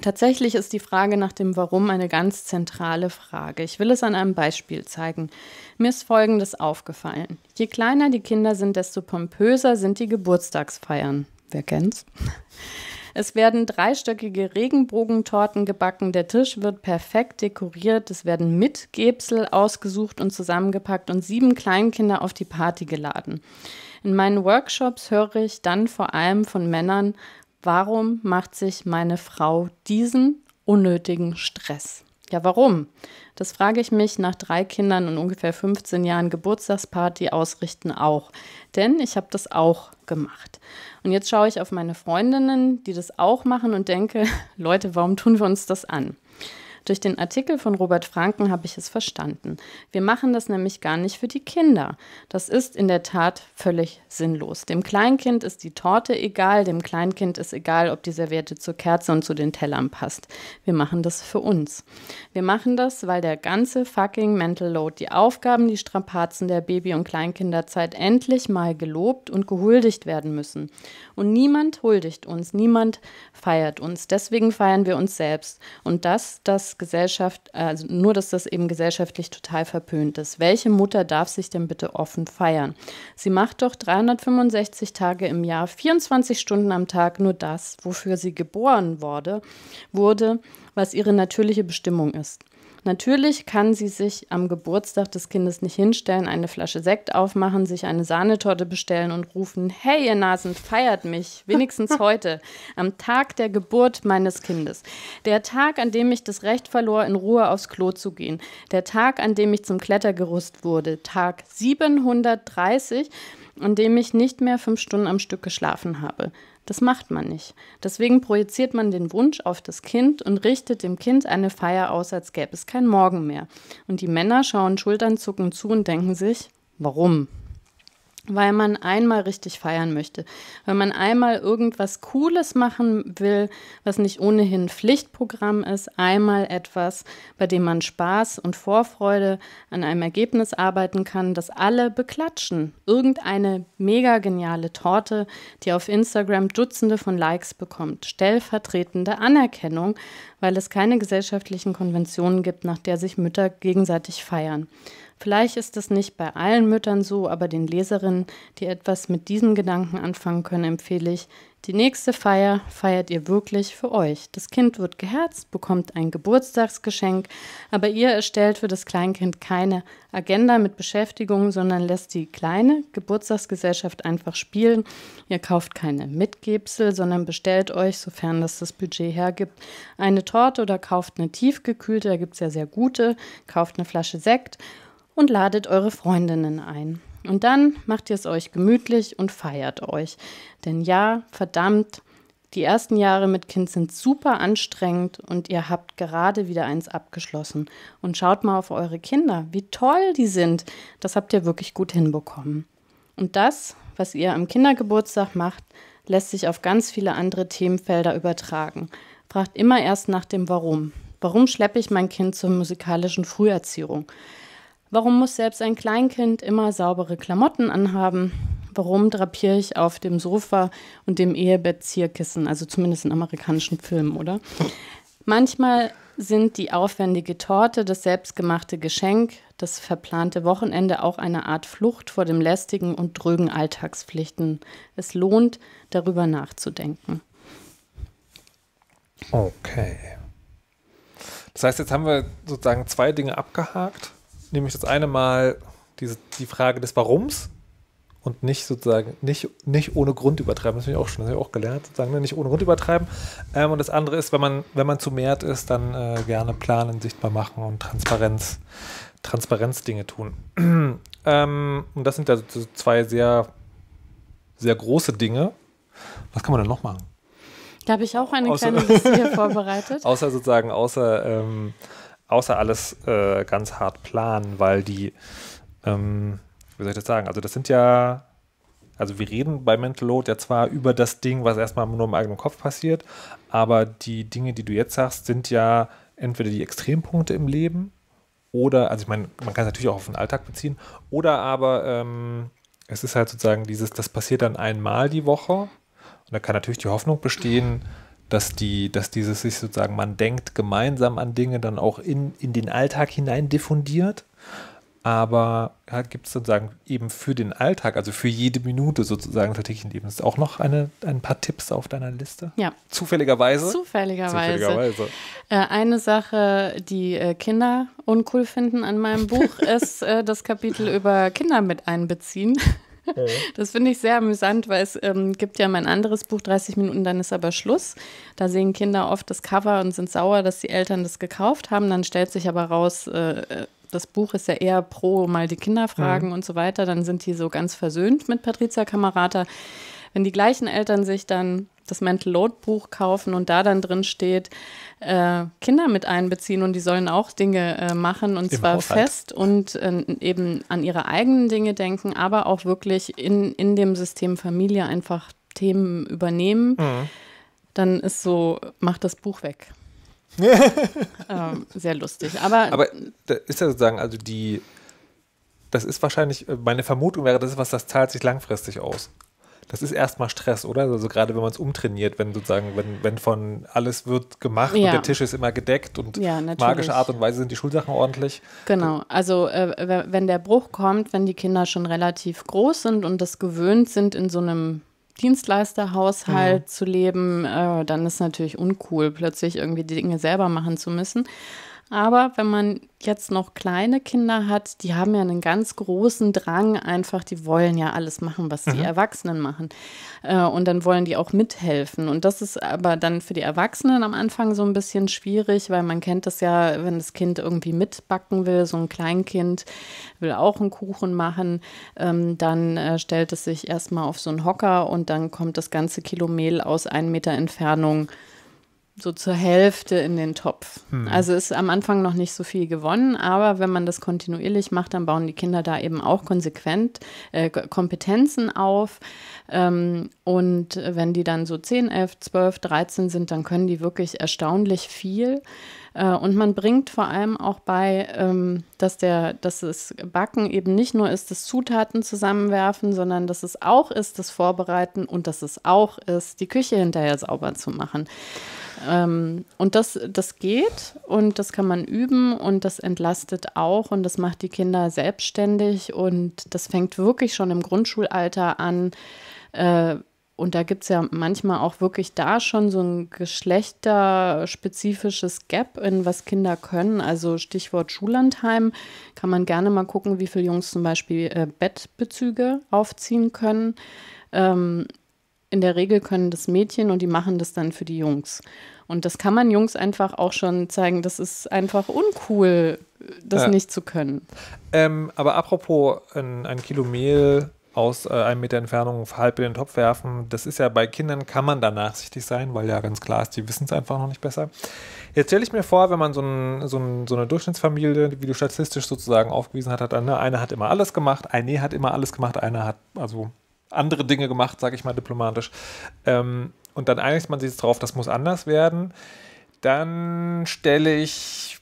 Tatsächlich ist die Frage nach dem Warum eine ganz zentrale Frage. Ich will es an einem Beispiel zeigen. Mir ist Folgendes aufgefallen. Je kleiner die Kinder sind, desto pompöser sind die Geburtstagsfeiern. Wer kennt's? Es werden dreistöckige Regenbogentorten gebacken, der Tisch wird perfekt dekoriert, es werden Mitgebsel ausgesucht und zusammengepackt und sieben Kleinkinder auf die Party geladen. In meinen Workshops höre ich dann vor allem von Männern, warum macht sich meine Frau diesen unnötigen Stress? Ja, warum? Das frage ich mich nach drei Kindern und ungefähr 15 Jahren Geburtstagsparty ausrichten auch. Denn ich habe das auch gemacht. Und jetzt schaue ich auf meine Freundinnen, die das auch machen und denke, Leute, warum tun wir uns das an? Durch den Artikel von Robert Franken habe ich es verstanden. Wir machen das nämlich gar nicht für die Kinder. Das ist in der Tat völlig sinnlos. Dem Kleinkind ist die Torte egal, dem Kleinkind ist egal, ob die Serviette zur Kerze und zu den Tellern passt. Wir machen das für uns. Wir machen das, weil der ganze fucking Mental Load, die Aufgaben, die Strapazen der Baby- und Kleinkinderzeit endlich mal gelobt und gehuldigt werden müssen. Und niemand huldigt uns, niemand feiert uns. Deswegen feiern wir uns selbst. Und das, das Gesellschaft, also nur, dass das eben gesellschaftlich total verpönt ist. Welche Mutter darf sich denn bitte offen feiern? Sie macht doch 365 Tage im Jahr, 24 Stunden am Tag nur das, wofür sie geboren wurde, wurde, was ihre natürliche Bestimmung ist. Natürlich kann sie sich am Geburtstag des Kindes nicht hinstellen, eine Flasche Sekt aufmachen, sich eine Sahnetorte bestellen und rufen, hey ihr Nasen, feiert mich, wenigstens heute, am Tag der Geburt meines Kindes. Der Tag, an dem ich das Recht verlor, in Ruhe aufs Klo zu gehen. Der Tag, an dem ich zum Klettergerüst wurde. Tag 730, an dem ich nicht mehr fünf Stunden am Stück geschlafen habe. Das macht man nicht. Deswegen projiziert man den Wunsch auf das Kind und richtet dem Kind eine Feier aus, als gäbe es kein Morgen mehr. Und die Männer schauen schulternzuckend zu und denken sich, warum? weil man einmal richtig feiern möchte, weil man einmal irgendwas Cooles machen will, was nicht ohnehin Pflichtprogramm ist, einmal etwas, bei dem man Spaß und Vorfreude an einem Ergebnis arbeiten kann, das alle beklatschen. Irgendeine mega geniale Torte, die auf Instagram Dutzende von Likes bekommt, stellvertretende Anerkennung, weil es keine gesellschaftlichen Konventionen gibt, nach der sich Mütter gegenseitig feiern. Vielleicht ist das nicht bei allen Müttern so, aber den Leserinnen, die etwas mit diesen Gedanken anfangen können, empfehle ich, die nächste Feier feiert ihr wirklich für euch. Das Kind wird geherzt, bekommt ein Geburtstagsgeschenk, aber ihr erstellt für das Kleinkind keine Agenda mit Beschäftigung, sondern lässt die kleine Geburtstagsgesellschaft einfach spielen. Ihr kauft keine Mitgebsel, sondern bestellt euch, sofern das das Budget hergibt, eine Torte oder kauft eine tiefgekühlte, da gibt es ja sehr gute, kauft eine Flasche Sekt und ladet eure Freundinnen ein. Und dann macht ihr es euch gemütlich und feiert euch. Denn ja, verdammt, die ersten Jahre mit Kind sind super anstrengend und ihr habt gerade wieder eins abgeschlossen. Und schaut mal auf eure Kinder, wie toll die sind. Das habt ihr wirklich gut hinbekommen. Und das, was ihr am Kindergeburtstag macht, lässt sich auf ganz viele andere Themenfelder übertragen. Fragt immer erst nach dem Warum. Warum schleppe ich mein Kind zur musikalischen Früherziehung? Warum muss selbst ein Kleinkind immer saubere Klamotten anhaben? Warum drapiere ich auf dem Sofa und dem Ehebett Zierkissen? Also zumindest in amerikanischen Filmen, oder? Manchmal sind die aufwendige Torte, das selbstgemachte Geschenk, das verplante Wochenende auch eine Art Flucht vor dem lästigen und drögen Alltagspflichten. Es lohnt, darüber nachzudenken. Okay. Das heißt, jetzt haben wir sozusagen zwei Dinge abgehakt nämlich das eine Mal diese, die Frage des Warums und nicht sozusagen, nicht, nicht ohne Grund übertreiben. Das habe ich auch schon, das habe ich auch gelernt, sozusagen ne, nicht ohne Grund übertreiben. Ähm, und das andere ist, wenn man, wenn man zu mehrt ist, dann äh, gerne planen, sichtbar machen und Transparenz, Transparenz-Dinge tun. ähm, und das sind ja so zwei sehr, sehr große Dinge. Was kann man denn noch machen? Da habe ich auch eine außer, kleine Liste hier vorbereitet. Außer sozusagen, außer ähm, außer alles äh, ganz hart planen, weil die, ähm, wie soll ich das sagen, also das sind ja, also wir reden bei Mental Load ja zwar über das Ding, was erstmal nur im eigenen Kopf passiert, aber die Dinge, die du jetzt sagst, sind ja entweder die Extrempunkte im Leben oder, also ich meine, man kann es natürlich auch auf den Alltag beziehen, oder aber ähm, es ist halt sozusagen dieses, das passiert dann einmal die Woche und da kann natürlich die Hoffnung bestehen, mhm dass, die, dass dieses sich sozusagen, man denkt gemeinsam an Dinge, dann auch in, in den Alltag hinein diffundiert. Aber ja, gibt es sozusagen eben für den Alltag, also für jede Minute sozusagen tatsächlich Lebens auch noch eine, ein paar Tipps auf deiner Liste? Ja. Zufälligerweise? Zufälligerweise. Zufälligerweise. Äh, eine Sache, die äh, Kinder uncool finden an meinem Buch, ist äh, das Kapitel über Kinder mit einbeziehen. Das finde ich sehr amüsant, weil es ähm, gibt ja mein anderes Buch, 30 Minuten, dann ist aber Schluss. Da sehen Kinder oft das Cover und sind sauer, dass die Eltern das gekauft haben. Dann stellt sich aber raus, äh, das Buch ist ja eher pro mal die Kinderfragen mhm. und so weiter. Dann sind die so ganz versöhnt mit Patricia Kamerata. Wenn die gleichen Eltern sich dann das Mental Load Buch kaufen und da dann drin steht, äh, Kinder mit einbeziehen und die sollen auch Dinge äh, machen und Im zwar Haushalt. fest und äh, eben an ihre eigenen Dinge denken, aber auch wirklich in, in dem System Familie einfach Themen übernehmen, mhm. dann ist so, macht das Buch weg. ähm, sehr lustig. Aber, aber ist ja sozusagen, also die, das ist wahrscheinlich, äh, meine Vermutung wäre, das ist was, das zahlt sich langfristig aus das ist erstmal Stress, oder? Also gerade wenn man es umtrainiert, wenn sozusagen, wenn, wenn von alles wird gemacht ja. und der Tisch ist immer gedeckt und ja, magische Art und Weise sind die Schulsachen ordentlich. Genau, also äh, wenn der Bruch kommt, wenn die Kinder schon relativ groß sind und das gewöhnt sind, in so einem Dienstleisterhaushalt mhm. zu leben, äh, dann ist natürlich uncool, plötzlich irgendwie die Dinge selber machen zu müssen. Aber wenn man jetzt noch kleine Kinder hat, die haben ja einen ganz großen Drang, einfach, die wollen ja alles machen, was die mhm. Erwachsenen machen. Äh, und dann wollen die auch mithelfen. Und das ist aber dann für die Erwachsenen am Anfang so ein bisschen schwierig, weil man kennt das ja, wenn das Kind irgendwie mitbacken will, so ein Kleinkind will auch einen Kuchen machen, ähm, dann äh, stellt es sich erstmal auf so einen Hocker und dann kommt das ganze Kilo Mehl aus einem Meter Entfernung so zur Hälfte in den Topf. Hm. Also ist am Anfang noch nicht so viel gewonnen, aber wenn man das kontinuierlich macht, dann bauen die Kinder da eben auch konsequent äh, Kompetenzen auf. Ähm, und wenn die dann so 10, 11, 12, 13 sind, dann können die wirklich erstaunlich viel. Äh, und man bringt vor allem auch bei, ähm, dass, der, dass das Backen eben nicht nur ist, das Zutaten zusammenwerfen, sondern dass es auch ist, das Vorbereiten und dass es auch ist, die Küche hinterher sauber zu machen. Ähm, und das, das geht und das kann man üben und das entlastet auch und das macht die Kinder selbstständig und das fängt wirklich schon im Grundschulalter an. Äh, und da gibt es ja manchmal auch wirklich da schon so ein geschlechterspezifisches Gap in was Kinder können. Also Stichwort Schullandheim kann man gerne mal gucken, wie viele Jungs zum Beispiel äh, Bettbezüge aufziehen können. Ähm, in der Regel können das Mädchen und die machen das dann für die Jungs. Und das kann man Jungs einfach auch schon zeigen. Das ist einfach uncool, das äh. nicht zu können. Ähm, aber apropos ein, ein Kilo Mehl aus äh, einem Meter Entfernung halb in den Topf werfen, das ist ja bei Kindern, kann man da nachsichtig sein, weil ja ganz klar ist, die wissen es einfach noch nicht besser. Jetzt stelle ich mir vor, wenn man so, ein, so, ein, so, eine Durchschnittsfamilie, wie du statistisch sozusagen aufgewiesen hast, hat, eine, eine hat immer alles gemacht, eine hat immer alles gemacht, eine hat, also andere Dinge gemacht, sage ich mal diplomatisch. Ähm, und dann einigt man sich jetzt drauf, das muss anders werden. Dann stelle ich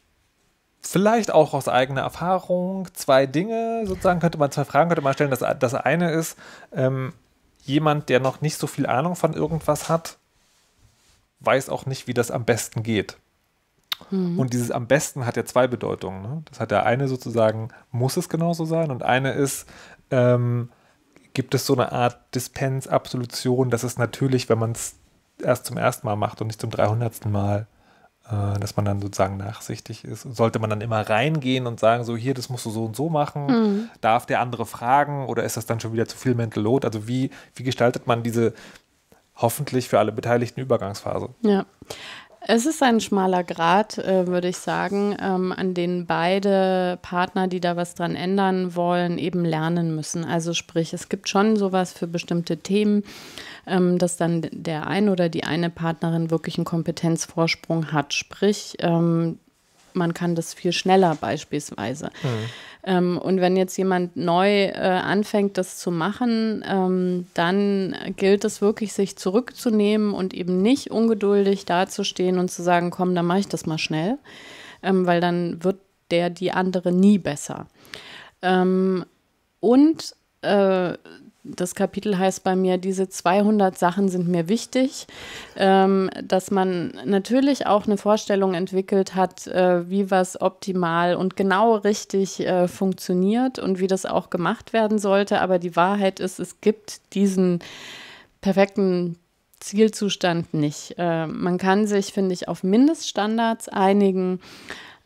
vielleicht auch aus eigener Erfahrung zwei Dinge, sozusagen könnte man zwei Fragen könnte man stellen. Das, das eine ist, ähm, jemand, der noch nicht so viel Ahnung von irgendwas hat, weiß auch nicht, wie das am besten geht. Mhm. Und dieses am besten hat ja zwei Bedeutungen. Ne? Das hat der eine sozusagen, muss es genauso sein und eine ist, ähm, gibt es so eine Art Dispens-Absolution, dass es natürlich, wenn man es erst zum ersten Mal macht und nicht zum 300. Mal, äh, dass man dann sozusagen nachsichtig ist. Und sollte man dann immer reingehen und sagen, so hier, das musst du so und so machen, mhm. darf der andere fragen oder ist das dann schon wieder zu viel Mental Load? Also wie, wie gestaltet man diese hoffentlich für alle Beteiligten Übergangsphase? Ja. Es ist ein schmaler Grad, äh, würde ich sagen, ähm, an den beide Partner, die da was dran ändern wollen, eben lernen müssen. Also sprich, es gibt schon sowas für bestimmte Themen, ähm, dass dann der eine oder die eine Partnerin wirklich einen Kompetenzvorsprung hat. Sprich, ähm, man kann das viel schneller beispielsweise. Mhm. Ähm, und wenn jetzt jemand neu äh, anfängt, das zu machen, ähm, dann gilt es wirklich, sich zurückzunehmen und eben nicht ungeduldig dazustehen und zu sagen, komm, dann mache ich das mal schnell, ähm, weil dann wird der die andere nie besser. Ähm, und äh, das Kapitel heißt bei mir, diese 200 Sachen sind mir wichtig, ähm, dass man natürlich auch eine Vorstellung entwickelt hat, äh, wie was optimal und genau richtig äh, funktioniert und wie das auch gemacht werden sollte. Aber die Wahrheit ist, es gibt diesen perfekten Zielzustand nicht. Äh, man kann sich, finde ich, auf Mindeststandards einigen.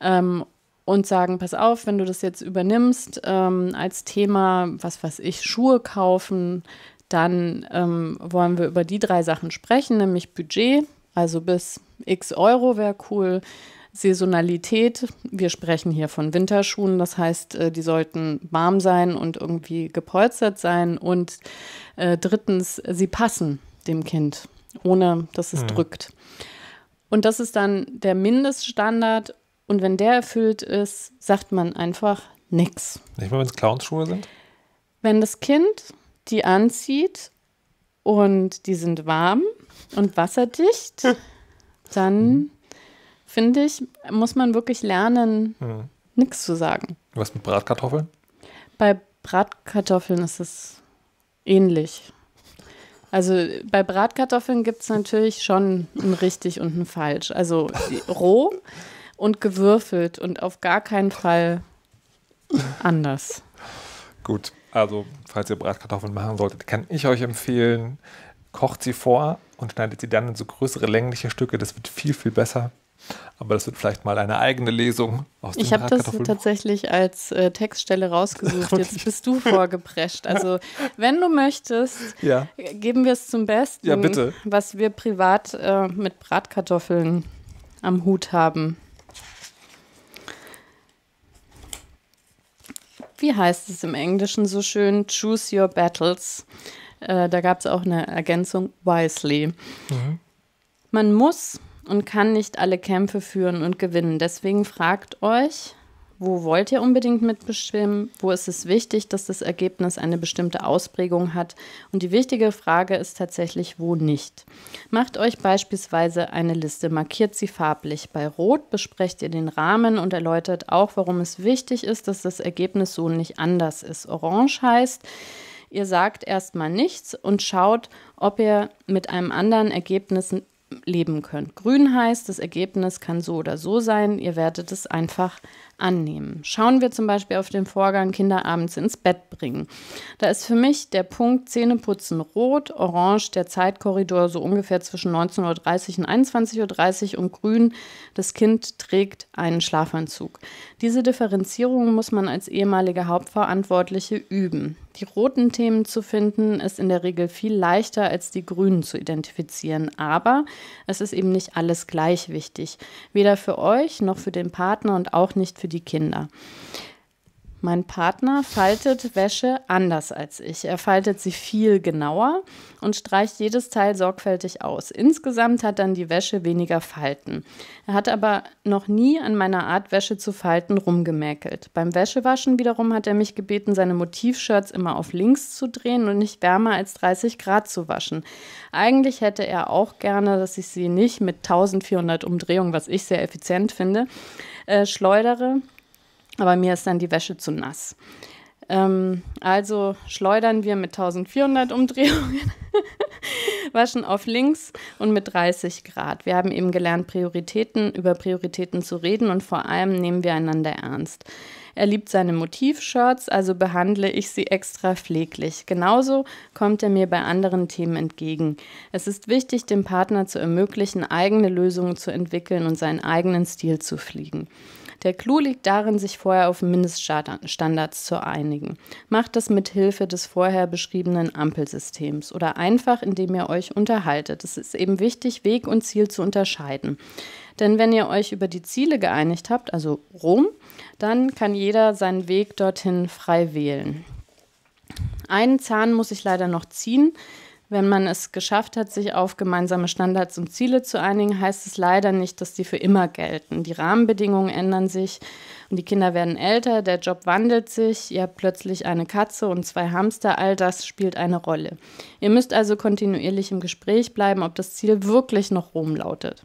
Ähm, und sagen, pass auf, wenn du das jetzt übernimmst ähm, als Thema, was weiß ich, Schuhe kaufen, dann ähm, wollen wir über die drei Sachen sprechen, nämlich Budget, also bis x Euro wäre cool. Saisonalität, wir sprechen hier von Winterschuhen, das heißt, äh, die sollten warm sein und irgendwie gepolstert sein. Und äh, drittens, sie passen dem Kind, ohne dass es mhm. drückt. Und das ist dann der Mindeststandard und wenn der erfüllt ist, sagt man einfach nichts. Nicht mal, wenn es Clownsschuhe sind? Wenn das Kind die anzieht und die sind warm und wasserdicht, dann mhm. finde ich, muss man wirklich lernen, mhm. nichts zu sagen. Was mit Bratkartoffeln? Bei Bratkartoffeln ist es ähnlich. Also bei Bratkartoffeln gibt es natürlich schon ein richtig und ein falsch. Also roh und gewürfelt und auf gar keinen Fall anders. Gut, also falls ihr Bratkartoffeln machen solltet, kann ich euch empfehlen, kocht sie vor und schneidet sie dann in so größere längliche Stücke. Das wird viel, viel besser. Aber das wird vielleicht mal eine eigene Lesung aus dem Ich habe das tatsächlich als äh, Textstelle rausgesucht. Jetzt bist du vorgeprescht. Also, wenn du möchtest, ja. geben wir es zum Besten, ja, was wir privat äh, mit Bratkartoffeln am Hut haben. wie heißt es im Englischen so schön? Choose your battles. Äh, da gab es auch eine Ergänzung, wisely. Mhm. Man muss und kann nicht alle Kämpfe führen und gewinnen. Deswegen fragt euch, wo wollt ihr unbedingt mitbestimmen? Wo ist es wichtig, dass das Ergebnis eine bestimmte Ausprägung hat? Und die wichtige Frage ist tatsächlich, wo nicht. Macht euch beispielsweise eine Liste, markiert sie farblich. Bei Rot besprecht ihr den Rahmen und erläutert auch, warum es wichtig ist, dass das Ergebnis so nicht anders ist. Orange heißt, ihr sagt erstmal nichts und schaut, ob ihr mit einem anderen Ergebnis leben könnt. Grün heißt, das Ergebnis kann so oder so sein, ihr werdet es einfach annehmen. Schauen wir zum Beispiel auf den Vorgang Kinder abends ins Bett bringen. Da ist für mich der Punkt Zähneputzen rot, orange der Zeitkorridor so ungefähr zwischen 19.30 Uhr und 21.30 Uhr und grün das Kind trägt einen Schlafanzug. Diese Differenzierung muss man als ehemalige Hauptverantwortliche üben. Die roten Themen zu finden ist in der Regel viel leichter als die grünen zu identifizieren, aber es ist eben nicht alles gleich wichtig, weder für euch noch für den Partner und auch nicht für für die Kinder. Mein Partner faltet Wäsche anders als ich. Er faltet sie viel genauer und streicht jedes Teil sorgfältig aus. Insgesamt hat dann die Wäsche weniger Falten. Er hat aber noch nie an meiner Art, Wäsche zu falten, rumgemäkelt. Beim Wäschewaschen wiederum hat er mich gebeten, seine Motivshirts immer auf links zu drehen und nicht wärmer als 30 Grad zu waschen. Eigentlich hätte er auch gerne, dass ich sie nicht mit 1400 Umdrehungen, was ich sehr effizient finde, äh, schleudere aber mir ist dann die Wäsche zu nass. Ähm, also schleudern wir mit 1400 Umdrehungen, waschen auf links und mit 30 Grad. Wir haben eben gelernt, Prioritäten über Prioritäten zu reden und vor allem nehmen wir einander ernst. Er liebt seine Motivshirts, also behandle ich sie extra pfleglich. Genauso kommt er mir bei anderen Themen entgegen. Es ist wichtig, dem Partner zu ermöglichen, eigene Lösungen zu entwickeln und seinen eigenen Stil zu fliegen. Der Clou liegt darin, sich vorher auf Mindeststandards zu einigen. Macht das mit Hilfe des vorher beschriebenen Ampelsystems oder einfach, indem ihr euch unterhaltet. Es ist eben wichtig, Weg und Ziel zu unterscheiden. Denn wenn ihr euch über die Ziele geeinigt habt, also Rom, dann kann jeder seinen Weg dorthin frei wählen. Einen Zahn muss ich leider noch ziehen, wenn man es geschafft hat, sich auf gemeinsame Standards und Ziele zu einigen, heißt es leider nicht, dass die für immer gelten. Die Rahmenbedingungen ändern sich und die Kinder werden älter, der Job wandelt sich, ihr habt plötzlich eine Katze und zwei Hamster, all das spielt eine Rolle. Ihr müsst also kontinuierlich im Gespräch bleiben, ob das Ziel wirklich noch Rom lautet.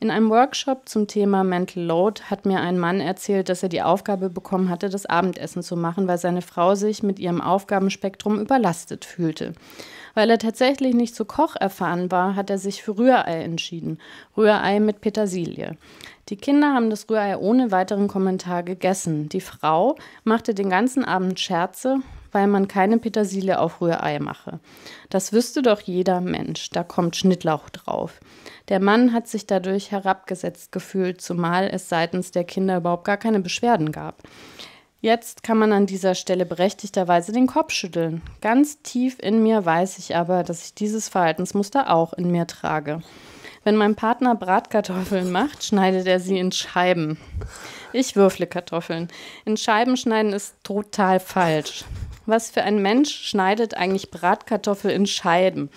In einem Workshop zum Thema Mental Load hat mir ein Mann erzählt, dass er die Aufgabe bekommen hatte, das Abendessen zu machen, weil seine Frau sich mit ihrem Aufgabenspektrum überlastet fühlte. Weil er tatsächlich nicht zu Koch erfahren war, hat er sich für Rührei entschieden. Rührei mit Petersilie. Die Kinder haben das Rührei ohne weiteren Kommentar gegessen. Die Frau machte den ganzen Abend Scherze, weil man keine Petersilie auf Rührei mache. Das wüsste doch jeder Mensch, da kommt Schnittlauch drauf. Der Mann hat sich dadurch herabgesetzt gefühlt, zumal es seitens der Kinder überhaupt gar keine Beschwerden gab. Jetzt kann man an dieser Stelle berechtigterweise den Kopf schütteln. Ganz tief in mir weiß ich aber, dass ich dieses Verhaltensmuster auch in mir trage. Wenn mein Partner Bratkartoffeln macht, schneidet er sie in Scheiben. Ich würfle Kartoffeln. In Scheiben schneiden ist total falsch. Was für ein Mensch schneidet eigentlich Bratkartoffeln in Scheiben?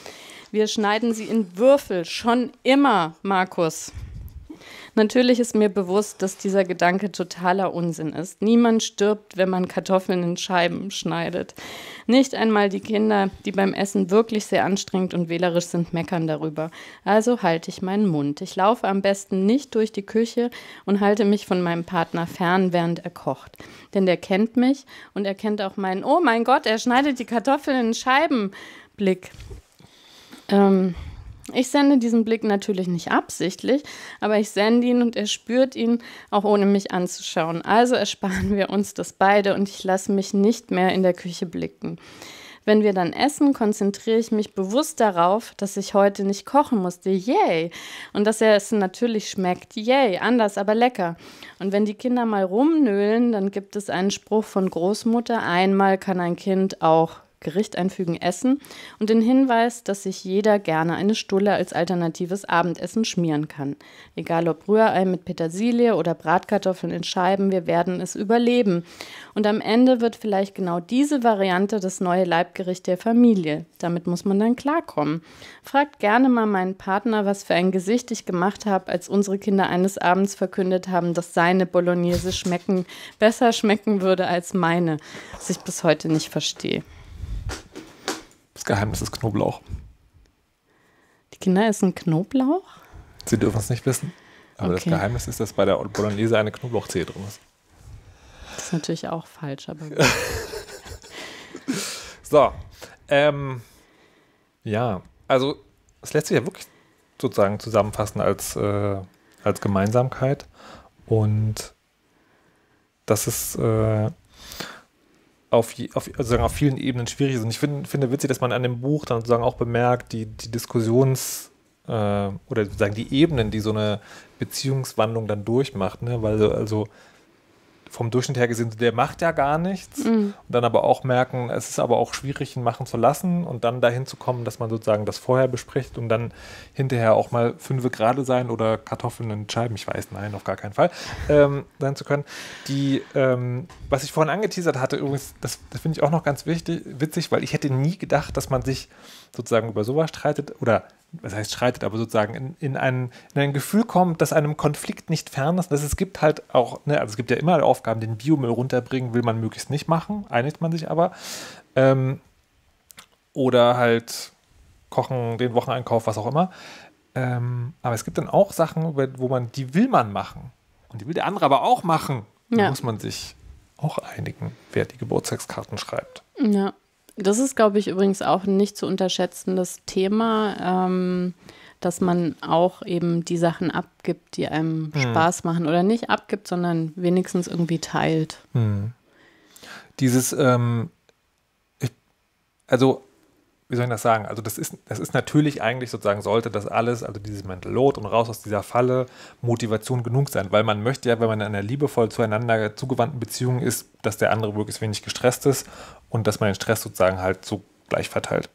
Wir schneiden sie in Würfel, schon immer, Markus. Natürlich ist mir bewusst, dass dieser Gedanke totaler Unsinn ist. Niemand stirbt, wenn man Kartoffeln in Scheiben schneidet. Nicht einmal die Kinder, die beim Essen wirklich sehr anstrengend und wählerisch sind, meckern darüber. Also halte ich meinen Mund. Ich laufe am besten nicht durch die Küche und halte mich von meinem Partner fern, während er kocht. Denn der kennt mich und er kennt auch meinen, oh mein Gott, er schneidet die Kartoffeln in Scheiben. Blick. Ähm, ich sende diesen Blick natürlich nicht absichtlich, aber ich sende ihn und er spürt ihn, auch ohne mich anzuschauen. Also ersparen wir uns das beide und ich lasse mich nicht mehr in der Küche blicken. Wenn wir dann essen, konzentriere ich mich bewusst darauf, dass ich heute nicht kochen musste. Yay! Und dass er es natürlich schmeckt. Yay! Anders, aber lecker. Und wenn die Kinder mal rumnöhlen, dann gibt es einen Spruch von Großmutter: einmal kann ein Kind auch Gericht einfügen Essen und den Hinweis, dass sich jeder gerne eine Stulle als alternatives Abendessen schmieren kann. Egal ob Rührei mit Petersilie oder Bratkartoffeln in Scheiben, wir werden es überleben. Und am Ende wird vielleicht genau diese Variante das neue Leibgericht der Familie. Damit muss man dann klarkommen. Fragt gerne mal meinen Partner, was für ein Gesicht ich gemacht habe, als unsere Kinder eines Abends verkündet haben, dass seine Bolognese schmecken, besser schmecken würde als meine, was ich bis heute nicht verstehe. Das Geheimnis ist Knoblauch. Die Kinder essen Knoblauch? Sie dürfen es nicht wissen. Aber okay. das Geheimnis ist, dass bei der Bolognese eine Knoblauchzehe drin ist. Das ist natürlich auch falsch, aber gut. so. Ähm, ja, also es lässt sich ja wirklich sozusagen zusammenfassen als, äh, als Gemeinsamkeit. Und das ist äh, auf, auf, also auf vielen Ebenen schwierig ist. Und ich find, finde witzig, dass man an dem Buch dann sozusagen auch bemerkt, die, die Diskussions- äh, oder sagen die Ebenen, die so eine Beziehungswandlung dann durchmacht. Ne? Weil also vom Durchschnitt her gesehen, der macht ja gar nichts. Mhm. Und dann aber auch merken, es ist aber auch schwierig, ihn machen zu lassen und dann dahin zu kommen, dass man sozusagen das vorher bespricht und dann hinterher auch mal fünfe gerade sein oder Kartoffeln in Scheiben, ich weiß, nein, auf gar keinen Fall, ähm, sein zu können. Die, ähm, was ich vorhin angeteasert hatte, übrigens, das, das finde ich auch noch ganz wichtig, witzig, weil ich hätte nie gedacht, dass man sich sozusagen über sowas streitet oder was heißt schreitet, aber sozusagen in, in, ein, in ein Gefühl kommt, dass einem Konflikt nicht fern ist. Dass es gibt halt auch, ne, also es gibt ja immer Aufgaben, den Biomüll runterbringen, will man möglichst nicht machen, einigt man sich aber. Ähm, oder halt kochen, den Wocheneinkauf, was auch immer. Ähm, aber es gibt dann auch Sachen, wo man, die will man machen. Und die will der andere aber auch machen. Ja. Da muss man sich auch einigen, wer die Geburtstagskarten schreibt. Ja. Das ist, glaube ich, übrigens auch ein nicht zu unterschätzendes Thema, ähm, dass man auch eben die Sachen abgibt, die einem hm. Spaß machen oder nicht abgibt, sondern wenigstens irgendwie teilt. Hm. Dieses, ähm, ich, also wie soll ich das sagen? Also das ist, das ist natürlich eigentlich sozusagen, sollte das alles, also dieses Mental Load und raus aus dieser Falle, Motivation genug sein, weil man möchte ja, wenn man in einer liebevoll zueinander zugewandten Beziehung ist, dass der andere möglichst wenig gestresst ist und dass man den Stress sozusagen halt so gleich verteilt.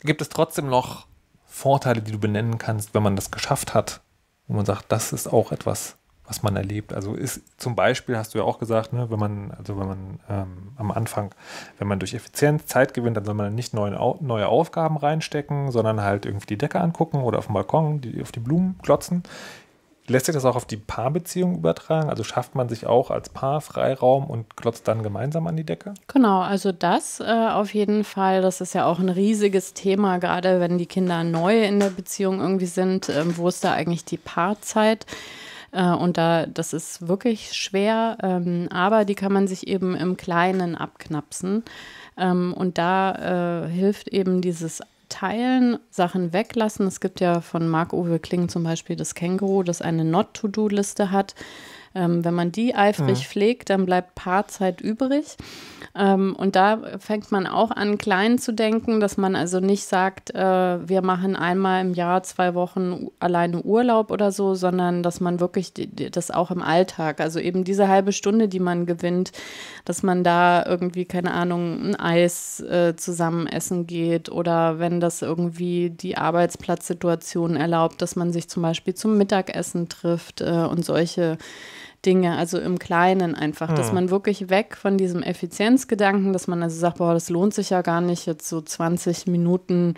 Gibt es trotzdem noch Vorteile, die du benennen kannst, wenn man das geschafft hat, wo man sagt, das ist auch etwas, was man erlebt. Also ist zum Beispiel, hast du ja auch gesagt, ne, wenn man, also wenn man ähm, am Anfang, wenn man durch Effizienz Zeit gewinnt, dann soll man nicht neuen, neue Aufgaben reinstecken, sondern halt irgendwie die Decke angucken oder auf dem Balkon die, auf die Blumen klotzen. Lässt sich das auch auf die Paarbeziehung übertragen? Also schafft man sich auch als Paar Freiraum und klotzt dann gemeinsam an die Decke? Genau, also das äh, auf jeden Fall. Das ist ja auch ein riesiges Thema, gerade wenn die Kinder neu in der Beziehung irgendwie sind. Ähm, wo ist da eigentlich die Paarzeit? Äh, und da, das ist wirklich schwer, ähm, aber die kann man sich eben im Kleinen abknapsen. Ähm, und da äh, hilft eben dieses teilen, Sachen weglassen. Es gibt ja von Marc-Uwe Kling zum Beispiel das Känguru, das eine Not-to-Do-Liste hat. Ähm, wenn man die eifrig ja. Mhm. pflegt, dann bleibt Paarzeit übrig. Ähm, und da fängt man auch an, klein zu denken, dass man also nicht sagt, äh, wir machen einmal im Jahr zwei Wochen alleine Urlaub oder so, sondern dass man wirklich das auch im Alltag, also eben diese halbe Stunde, die man gewinnt, dass man da irgendwie, keine Ahnung, ein Eis äh, zusammen essen geht oder wenn das irgendwie die Arbeitsplatzsituation erlaubt, dass man sich zum Beispiel zum Mittagessen trifft äh, und solche Dinge, also im Kleinen einfach, dass hm. man wirklich weg von diesem Effizienzgedanken, dass man also sagt, boah, das lohnt sich ja gar nicht, jetzt so 20 Minuten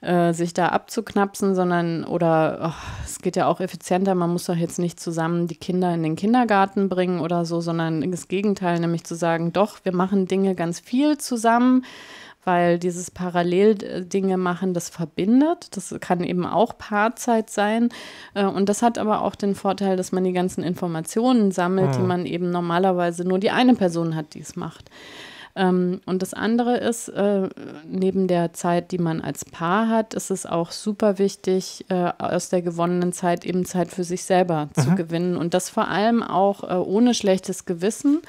äh, sich da abzuknapsen, sondern oder oh, es geht ja auch effizienter, man muss doch jetzt nicht zusammen die Kinder in den Kindergarten bringen oder so, sondern das Gegenteil, nämlich zu sagen, doch, wir machen Dinge ganz viel zusammen weil dieses Paralleldinge machen, das verbindet. Das kann eben auch Paarzeit sein. Äh, und das hat aber auch den Vorteil, dass man die ganzen Informationen sammelt, mhm. die man eben normalerweise nur die eine Person hat, die es macht ähm, und das andere ist, äh, neben der Zeit, die man als Paar hat, ist es auch super wichtig, äh, aus der gewonnenen Zeit eben Zeit für sich selber zu mhm. gewinnen. Und das vor allem auch ohne schlechtes Gewissen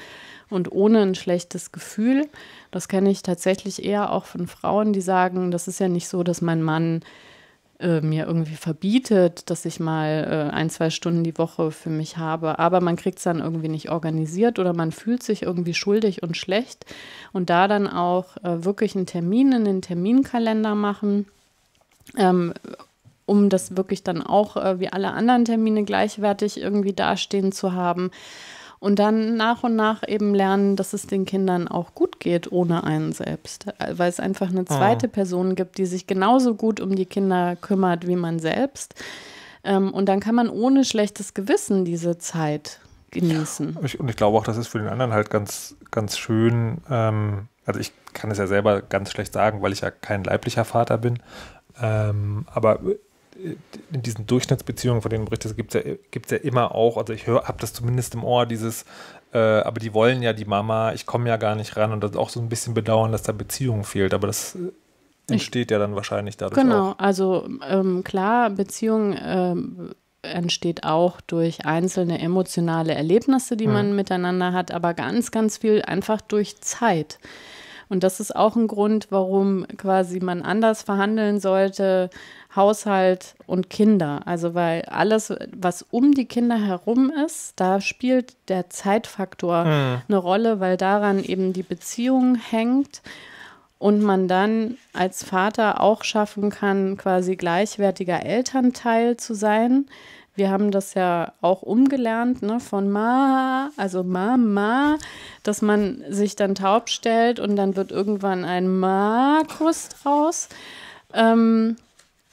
und ohne ein schlechtes Gefühl. Das kenne ich tatsächlich eher auch von Frauen, die sagen, das ist ja nicht so, dass mein Mann äh, mir irgendwie verbietet, dass ich mal äh, ein, zwei Stunden die Woche für mich habe. Aber man kriegt es dann irgendwie nicht organisiert oder man fühlt sich irgendwie schuldig und schlecht. Und da dann auch äh, wirklich einen Termin in den Terminkalender machen. Ähm, um das wirklich dann auch äh, wie alle anderen Termine gleichwertig irgendwie dastehen zu haben und dann nach und nach eben lernen, dass es den Kindern auch gut geht ohne einen selbst, weil es einfach eine zweite ah. Person gibt, die sich genauso gut um die Kinder kümmert wie man selbst. Ähm, und dann kann man ohne schlechtes Gewissen diese Zeit genießen. Ich, und ich glaube auch, das ist für den anderen halt ganz, ganz schön. Ähm, also ich kann es ja selber ganz schlecht sagen, weil ich ja kein leiblicher Vater bin. Ähm, aber äh, in diesen Durchschnittsbeziehungen, von denen du berichtest, gibt es ja, gibt's ja immer auch, also ich habe das zumindest im Ohr, dieses, äh, aber die wollen ja die Mama, ich komme ja gar nicht ran und das auch so ein bisschen bedauern, dass da Beziehung fehlt, aber das äh, entsteht ich, ja dann wahrscheinlich dadurch Genau, auch. also ähm, klar, Beziehung ähm, entsteht auch durch einzelne emotionale Erlebnisse, die hm. man miteinander hat, aber ganz, ganz viel einfach durch Zeit. Und das ist auch ein Grund, warum quasi man anders verhandeln sollte, Haushalt und Kinder. Also weil alles, was um die Kinder herum ist, da spielt der Zeitfaktor mhm. eine Rolle, weil daran eben die Beziehung hängt und man dann als Vater auch schaffen kann, quasi gleichwertiger Elternteil zu sein. Wir haben das ja auch umgelernt ne, von Ma, also Mama, dass man sich dann taub stellt und dann wird irgendwann ein Markus draus. Ähm,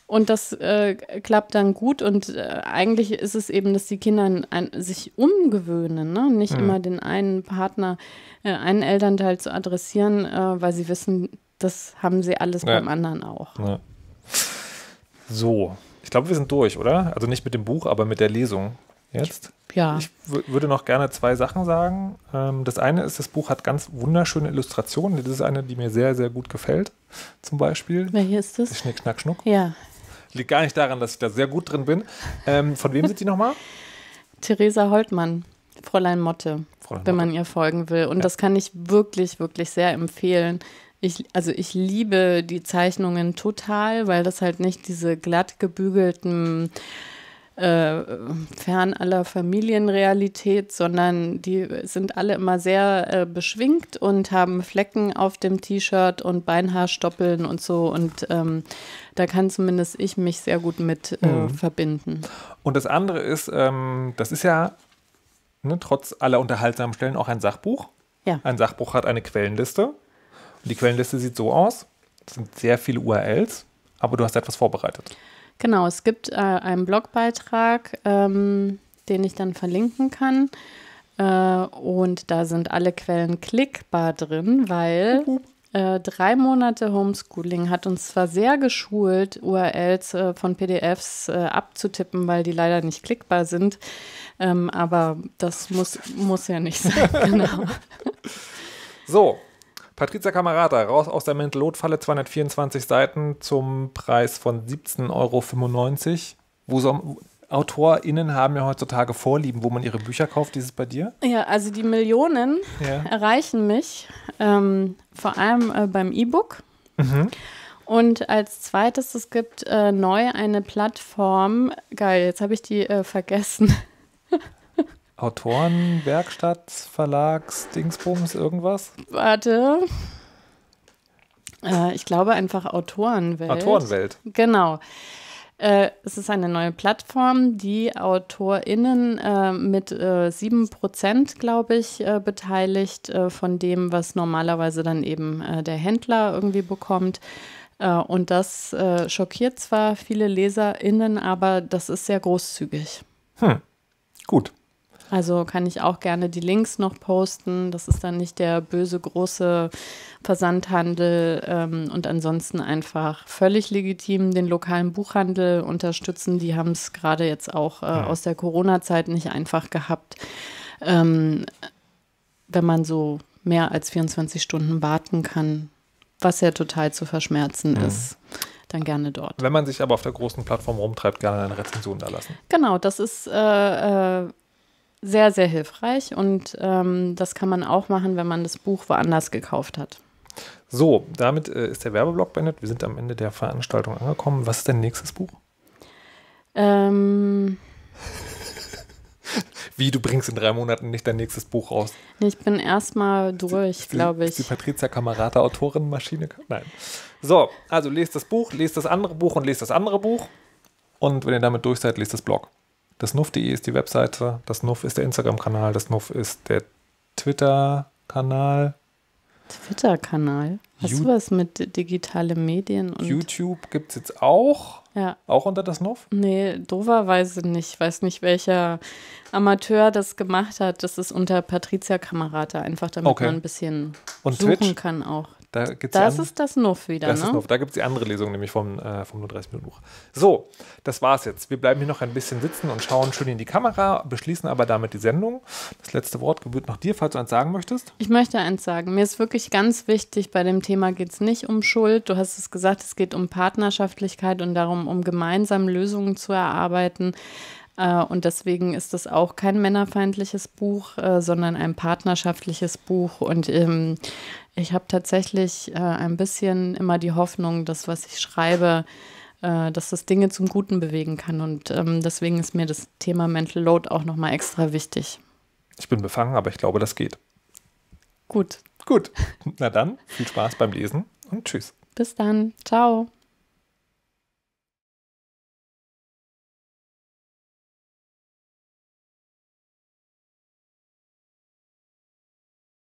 und das äh, klappt dann gut. Und äh, eigentlich ist es eben, dass die Kinder ein, sich umgewöhnen, ne? nicht mhm. immer den einen Partner, äh, einen Elternteil zu adressieren, äh, weil sie wissen, das haben sie alles ja. beim anderen auch. Ja. So, ich glaube, wir sind durch, oder? Also nicht mit dem Buch, aber mit der Lesung jetzt. Ja. Ich würde noch gerne zwei Sachen sagen. Ähm, das eine ist, das Buch hat ganz wunderschöne Illustrationen. Das ist eine, die mir sehr, sehr gut gefällt, zum Beispiel. Welche ist das? Schnick, Schnack, Schnuck. Ja, liegt gar nicht daran, dass ich da sehr gut drin bin. Ähm, von wem sind die nochmal? Theresa Holtmann, Fräulein Motte, Fräulein wenn Motte. man ihr folgen will. Und ja. das kann ich wirklich, wirklich sehr empfehlen. Ich, also ich liebe die Zeichnungen total, weil das halt nicht diese glatt gebügelten äh, fern aller Familienrealität, sondern die sind alle immer sehr äh, beschwingt und haben Flecken auf dem T-Shirt und Beinhaarstoppeln und so. Und ähm, da kann zumindest ich mich sehr gut mit äh, mhm. verbinden. Und das andere ist, ähm, das ist ja ne, trotz aller unterhaltsamen Stellen auch ein Sachbuch. Ja. Ein Sachbuch hat eine Quellenliste. Und die Quellenliste sieht so aus: es sind sehr viele URLs, aber du hast etwas vorbereitet. Genau, es gibt äh, einen Blogbeitrag, ähm, den ich dann verlinken kann. Äh, und da sind alle Quellen klickbar drin, weil mhm. äh, drei Monate Homeschooling hat uns zwar sehr geschult, URLs äh, von PDFs äh, abzutippen, weil die leider nicht klickbar sind, ähm, aber das muss, muss ja nicht sein. genau. So, Patrizia Camerata, raus aus der Mentelot-Falle, 224 Seiten zum Preis von 17,95 Euro. Wo soll, AutorInnen haben ja heutzutage Vorlieben, wo man ihre Bücher kauft. Dieses bei dir? Ja, also die Millionen ja. erreichen mich, ähm, vor allem äh, beim E-Book. Mhm. Und als zweites, es gibt äh, neu eine Plattform, geil, jetzt habe ich die äh, vergessen. Autorenwerkstatt, Verlags, Dingsbums, irgendwas? Warte. Äh, ich glaube einfach Autorenwelt. Autorenwelt. Genau. Äh, es ist eine neue Plattform, die AutorInnen äh, mit äh, 7%, glaube ich, äh, beteiligt äh, von dem, was normalerweise dann eben äh, der Händler irgendwie bekommt. Äh, und das schockiert zwar viele LeserInnen, aber das ist sehr großzügig. Hm. Gut. Also kann ich auch gerne die Links noch posten. Das ist dann nicht der böse große Versandhandel. Ähm, und ansonsten einfach völlig legitim den lokalen Buchhandel unterstützen. Die haben es gerade jetzt auch äh, aus der Corona-Zeit nicht einfach gehabt. Ähm, wenn man so mehr als 24 Stunden warten kann, was ja total zu verschmerzen mhm. ist dann gerne dort. Wenn man sich aber auf der großen Plattform rumtreibt, gerne eine Rezension da lassen. Genau, das ist äh, äh, sehr, sehr hilfreich und ähm, das kann man auch machen, wenn man das Buch woanders gekauft hat. So, damit äh, ist der Werbeblock beendet. Wir sind am Ende der Veranstaltung angekommen. Was ist dein nächstes Buch? Ähm. Wie, du bringst in drei Monaten nicht dein nächstes Buch raus? ich bin erstmal durch, glaube ich. Ist Die Patrizia Kamerata Autorin Maschine? Nein. So, also lest das Buch, lest das andere Buch und lest das andere Buch. Und wenn ihr damit durch seid, lest das Blog. Das Nuff.de ist die Webseite, das Nuff ist der Instagram-Kanal, das Nuff ist der Twitter-Kanal. Twitter-Kanal? Hast du was mit digitalen Medien? Und YouTube gibt es jetzt auch. Ja. Auch unter das Nuff? Nee, doverweise nicht. Ich weiß nicht, welcher Amateur das gemacht hat. Das ist unter Patricia Kamerata, einfach damit okay. man ein bisschen und suchen Twitch? kann auch. Da gibt's das ist das Nuff wieder. Das ne? ist Nuff. Da gibt es die andere Lesung, nämlich vom, äh, vom 30-Minuten-Buch. So, das war's jetzt. Wir bleiben hier noch ein bisschen sitzen und schauen schön in die Kamera, beschließen aber damit die Sendung. Das letzte Wort gebührt noch dir, falls du eins sagen möchtest. Ich möchte eins sagen. Mir ist wirklich ganz wichtig, bei dem Thema geht es nicht um Schuld. Du hast es gesagt, es geht um Partnerschaftlichkeit und darum, um gemeinsam Lösungen zu erarbeiten. Äh, und deswegen ist es auch kein männerfeindliches Buch, äh, sondern ein partnerschaftliches Buch. Und ähm, ich habe tatsächlich äh, ein bisschen immer die Hoffnung, dass was ich schreibe, äh, dass das Dinge zum Guten bewegen kann. Und ähm, deswegen ist mir das Thema Mental Load auch nochmal extra wichtig. Ich bin befangen, aber ich glaube, das geht. Gut. Gut. Na dann, viel Spaß beim Lesen und tschüss. Bis dann. Ciao.